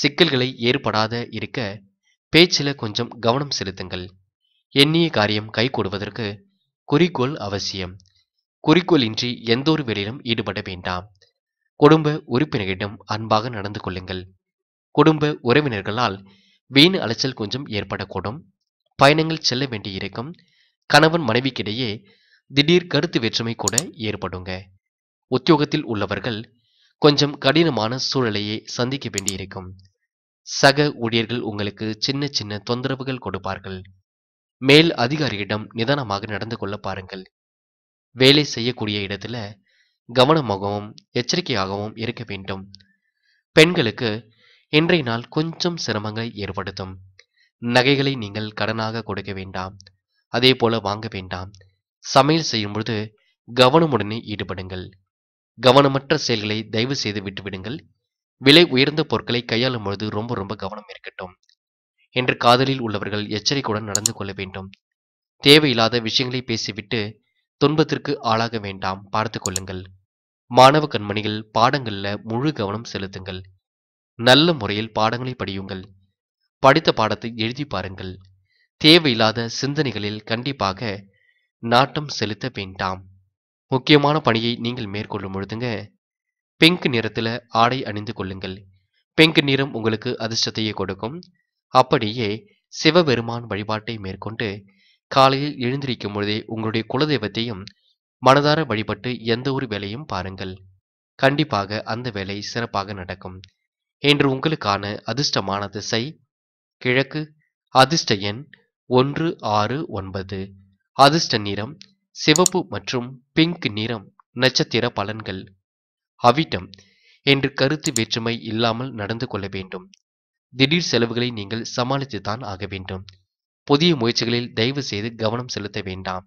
சிக்கல்களை ஏற்படாத இருக்க பேச்சில கொஞ்சம் கவனம் செலுத்துங்கள் எண்ணிய காரியம் கைகூடுவதற்கு குறிக்கோள் அவசியம் குறிக்கோளின்றி எந்தொரு வேலையிலும் ஈடுபட வேண்டாம் குடும்ப உறுப்பினரிடம் அன்பாக நடந்து கொள்ளுங்கள் குடும்ப உறவினர்களால் வீண் அலைச்சல் கொஞ்சம் ஏற்படக்கூடும் பயணங்கள் செல்ல வேண்டியிருக்கும் கணவன் மனைவிக்கிடையே திடீர் கருத்து வேற்றுமை கூட ஏற்படுங்க உத்தியோகத்தில் உள்ளவர்கள் கொஞ்சம் கடினமான சூழலையே சந்திக்க வேண்டியிருக்கும் சக ஊழியர்கள் உங்களுக்கு சின்ன சின்ன தொந்தரவுகள் கொடுப்பார்கள் மேல் அதிகாரியிடம் நிதானமாக நடந்து கொள்ள பாருங்கள் வேலை செய்யக்கூடிய இடத்துல கவனமாகவும் எச்சரிக்கையாகவும் இருக்க வேண்டும் பெண்களுக்கு இன்றைய நாள் கொஞ்சம் சிரமங்களை ஏற்படுத்தும் நகைகளை நீங்கள் கடனாக கொடுக்க வேண்டாம் அதே போல வாங்க வேண்டாம் சமையல் செய்யும் பொழுது கவனமுடனே ஈடுபடுங்கள் கவனமற்ற செயல்களை தயவு செய்து விட்டுவிடுங்கள் விலை உயர்ந்த பொருட்களை கையாளும் பொழுது ரொம்ப ரொம்ப கவனம் இருக்கட்டும் என்று காதலில் உள்ளவர்கள் எச்சரிக்கையுடன் நடந்து கொள்ள வேண்டும் தேவையில்லாத விஷயங்களை பேசிவிட்டு துன்பத்திற்கு ஆளாக வேண்டாம் பார்த்து கொள்ளுங்கள் மாணவ கண்மணிகள் பாடங்களில் முழு கவனம் செலுத்துங்கள் நல்ல முறையில் பாடங்களை படியுங்கள் படித்த பாடத்தை எழுதி பாருங்கள் தேவையில்லாத சிந்தனைகளில் கண்டிப்பாக நாட்டம் செலுத்த வேண்டாம் முக்கியமான பணியை நீங்கள் மேற்கொள்ளும் பொழுதுங்க பிங்க் நிறத்தில் ஆடை அணிந்து கொள்ளுங்கள் பிங்க் நிறம் உங்களுக்கு அதிர்ஷ்டத்தையே கொடுக்கும் அப்படியே சிவபெருமான் வழிபாட்டை மேற்கொண்டு காலையில் எழுந்திருக்கும் பொழுதே உங்களுடைய குலதெய்வத்தையும் மனதார வழிபட்டு எந்த ஒரு வேலையும் பாருங்கள் கண்டிப்பாக அந்த வேலை சிறப்பாக நடக்கும் இன்று உங்களுக்கான அதிர்ஷ்டமான திசை கிழக்கு அதிர்ஷ்ட எண் ஒன்று ஆறு ஒன்பது அதிர்ஷ்ட நிறம் சிவப்பு மற்றும் பிங்க் நிறம் நட்சத்திர பலன்கள் அவிட்டம் என்று கருத்து வேற்றுமை இல்லாமல் நடந்து கொள்ள வேண்டும் திடீர் செலவுகளை நீங்கள் சமாளித்துத்தான் ஆக வேண்டும் புதிய முயற்சிகளில் தயவு செய்து கவனம் செலுத்த வேண்டாம்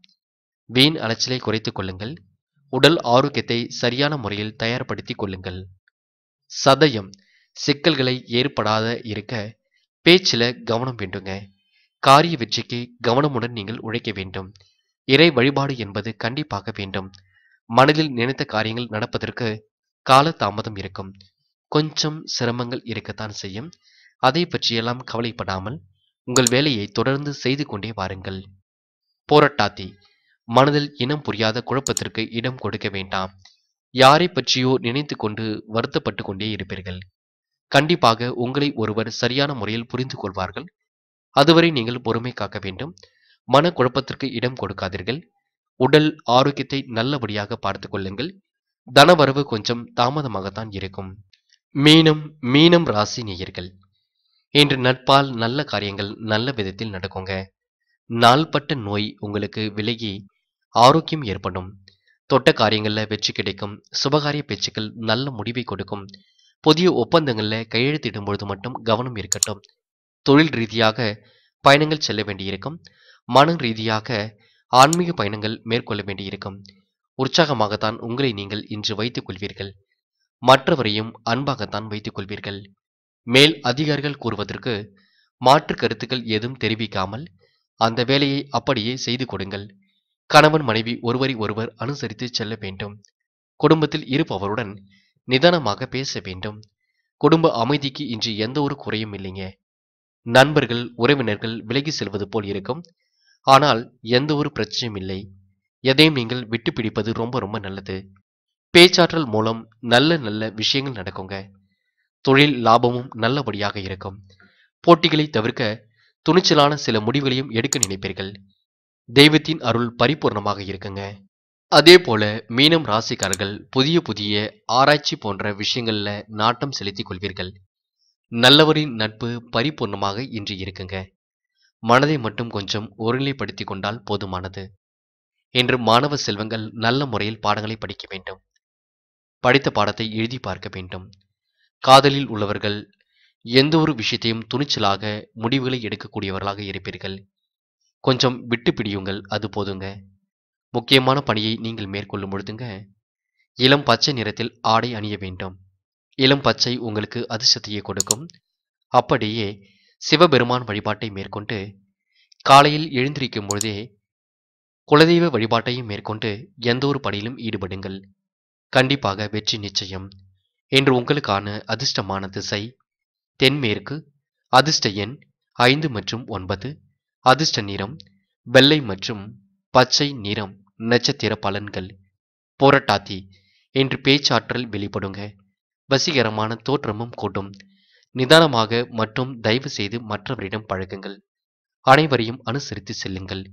வீண் அலைச்சலை குறைத்துக் கொள்ளுங்கள் உடல் ஆரோக்கியத்தை சரியான முறையில் தயார்படுத்திக் கொள்ளுங்கள் சதயம் சிக்கல்களை ஏற்படாத இருக்க பேச்சில கவனம் வேண்டுங்க காரிய வெற்றிக்கு கவனமுடன் நீங்கள் உழைக்க வேண்டும் இறை வழிபாடு என்பது கண்டிப்பாக வேண்டும் மனதில் நினைத்த காரியங்கள் நடப்பதற்கு கால தாமதம் இருக்கும் கொஞ்சம் சிரமங்கள் இருக்கத்தான் செய்யும் அதை பற்றியெல்லாம் கவலைப்படாமல் உங்கள் வேலையை தொடர்ந்து செய்து கொண்டே வாருங்கள் போராட்டாத்தி மனதில் இனம் புரியாத குழப்பத்திற்கு இடம் கொடுக்க வேண்டாம் யாரை பற்றியோ நினைத்து கொண்டு வருத்தப்பட்டு கொண்டே இருப்பீர்கள் கண்டிப்பாக உங்களை ஒருவர் சரியான முறையில் புரிந்து கொள்வார்கள் அதுவரை நீங்கள் பொறுமை காக்க வேண்டும் மன குழப்பத்திற்கு இடம் கொடுக்காதீர்கள் உடல் ஆரோக்கியத்தை நல்லபடியாக பார்த்து கொள்ளுங்கள் தனவரவு கொஞ்சம் தாமதமாகத்தான் இருக்கும் மீனம் மீனம் ராசி நேயர்கள் இன்று நட்பால் நல்ல காரியங்கள் நல்ல விதத்தில் நடக்குங்க நாள்பட்ட நோய் உங்களுக்கு விலகி ஆரோக்கியம் ஏற்படும் தொட்ட காரியங்களில் வெற்றி கிடைக்கும் சுபகாரிய பேச்சுக்கள் நல்ல முடிவை கொடுக்கும் புதிய ஒப்பந்தங்களில் கையெழுத்திடும் பொழுது மட்டும் கவனம் இருக்கட்டும் தொழில் ரீதியாக பயணங்கள் செல்ல வேண்டியிருக்கும் மன ரீதியாக ஆன்மீக பயணங்கள் மேற்கொள்ள வேண்டியிருக்கும் உற்சாகமாகத்தான் உங்களை நீங்கள் இன்று வைத்துக் கொள்வீர்கள் மற்றவரையும் அன்பாகத்தான் வைத்துக் கொள்வீர்கள் மேல் அதிகாரிகள் கூறுவதற்கு மாற்று கருத்துக்கள் ஏதும் தெரிவிக்காமல் அந்த வேலையை அப்படியே செய்து கொடுங்கள் கணவன் மனைவி ஒருவரை ஒருவர் அனுசரித்து செல்ல வேண்டும் குடும்பத்தில் இருப்பவருடன் நிதானமாக பேச வேண்டும் குடும்ப அமைதிக்கு இன்று எந்த ஒரு குறையும் இல்லைங்க நண்பர்கள் உறவினர்கள் விலகி செல்வது போல் இருக்கும் ஆனால் எந்த ஒரு பிரச்சனையும் இல்லை எதையும் நீங்கள் விட்டு பிடிப்பது ரொம்ப ரொம்ப நல்லது பேச்சாற்றல் மூலம் நல்ல நல்ல விஷயங்கள் நடக்குங்க தொழில் லாபமும் நல்லபடியாக இருக்கும் போட்டிகளை தவிர்க்க துணிச்சலான சில முடிவுகளையும் எடுக்க நினைப்பீர்கள் தெய்வத்தின் அருள் பரிபூர்ணமாக இருக்குங்க அதே போல மீனம் ராசிக்காரர்கள் புதிய புதிய ஆராய்ச்சி போன்ற விஷயங்கள்ல நாட்டம் செலுத்திக் கொள்வீர்கள் நல்லவரின் நட்பு பரிபூர்ணமாக இன்று இருக்குங்க மனதை மட்டும் கொஞ்சம் ஒருநிலைப்படுத்தி கொண்டால் போதுமானது என்று மாணவ செல்வங்கள் நல்ல முறையில் பாடங்களை படிக்க வேண்டும் படித்த பாடத்தை எழுதி பார்க்க வேண்டும் காதலில் உள்ளவர்கள் எந்த ஒரு விஷயத்தையும் துணிச்சலாக முடிவுகளை எடுக்கக்கூடியவர்களாக இருப்பீர்கள் கொஞ்சம் விட்டு பிடியுங்கள் அது போதுங்க முக்கியமான பணியை நீங்கள் மேற்கொள்ளும் பொழுதுங்க இளம் பச்சை நிறத்தில் ஆடை அணிய வேண்டும் இளம் பச்சை உங்களுக்கு அதிர்ஷ்டத்தையே கொடுக்கும் அப்படியே சிவபெருமான் வழிபாட்டை மேற்கொண்டு காலையில் எழுந்திருக்கும் பொழுதே குலதெய்வ வழிபாட்டையும் மேற்கொண்டு எந்த ஒரு பணியிலும் ஈடுபடுங்கள் கண்டிப்பாக வெற்றி நிச்சயம் என்று உங்களுக்கான அதிர்ஷ்டமான திசை தென்மேற்கு அதிர்ஷ்ட எண் ஐந்து மற்றும் ஒன்பது அதிர்ஷ்ட நிறம் வெள்ளை மற்றும் பச்சை நிறம் நட்சத்திர பலன்கள் போராட்டாத்தி என்று பேச்சாற்றல் வெளிப்படுங்க வசீகரமான தோற்றமும் கூட்டும் நிதானமாக மற்றும் தயவு செய்து மற்றவரிடம் பழகுங்கள் அனைவரையும் அனுசரித்து செல்லுங்கள்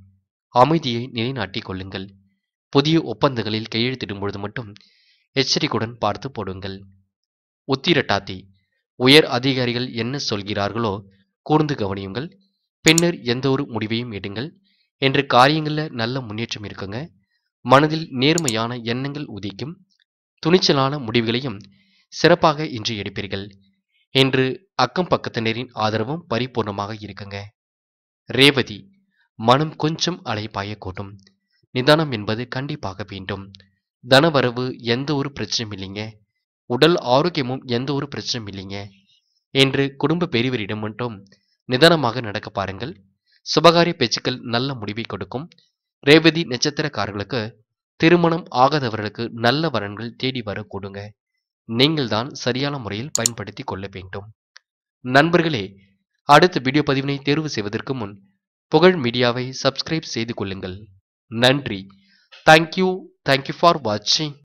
அமைதியை நிலைநாட்டிக் கொள்ளுங்கள் புதிய ஒப்பந்தங்களில் பொழுது மட்டும் எச்சரிக்கையுடன் பார்த்து போடுங்கள் உத்திரட்டாத்தி உயர் அதிகாரிகள் என்ன சொல்கிறார்களோ கூர்ந்து கவனியுங்கள் பின்னர் எந்த ஒரு முடிவையும் எடுங்கள் என்று காரியங்களில் நல்ல முன்னேற்றம் இருக்குங்க மனதில் நேர்மையான எண்ணங்கள் உதிக்கும் துணிச்சலான முடிவுகளையும் சிறப்பாக இன்று எடுப்பீர்கள் என்று அக்கம் பக்கத்தினரின் ஆதரவும் பரிபூர்ணமாக இருக்குங்க ரேவதி மனம் கொஞ்சம் அலைப்பாயக்கூடும் நிதானம் என்பது கண்டிப்பாக வேண்டும் தனவரவு எந்த ஒரு பிரச்சனையும் இல்லைங்க உடல் ஆரோக்கியமும் எந்த ஒரு பிரச்சனையும் இல்லைங்க என்று குடும்ப பெரியவரிடம் மட்டும் நிதானமாக நடக்க பாருங்கள் சுபகாரிய பேச்சுக்கள் நல்ல முடிவை கொடுக்கும் ரேவதி நட்சத்திரக்காரர்களுக்கு திருமணம் ஆகாதவர்களுக்கு நல்ல வரன்கள் தேடி வரக்கூடுங்க நீங்கள் தான் சரியான முறையில் பயன்படுத்தி கொள்ள வேண்டும் நண்பர்களே அடுத்த வீடியோ பதிவினை தேர்வு செய்வதற்கு முன் புகழ் மீடியாவை சப்ஸ்கிரைப் செய்து கொள்ளுங்கள் நன்றி தேங்க்யூ தேங்க்யூ ஃபார் வாட்சிங்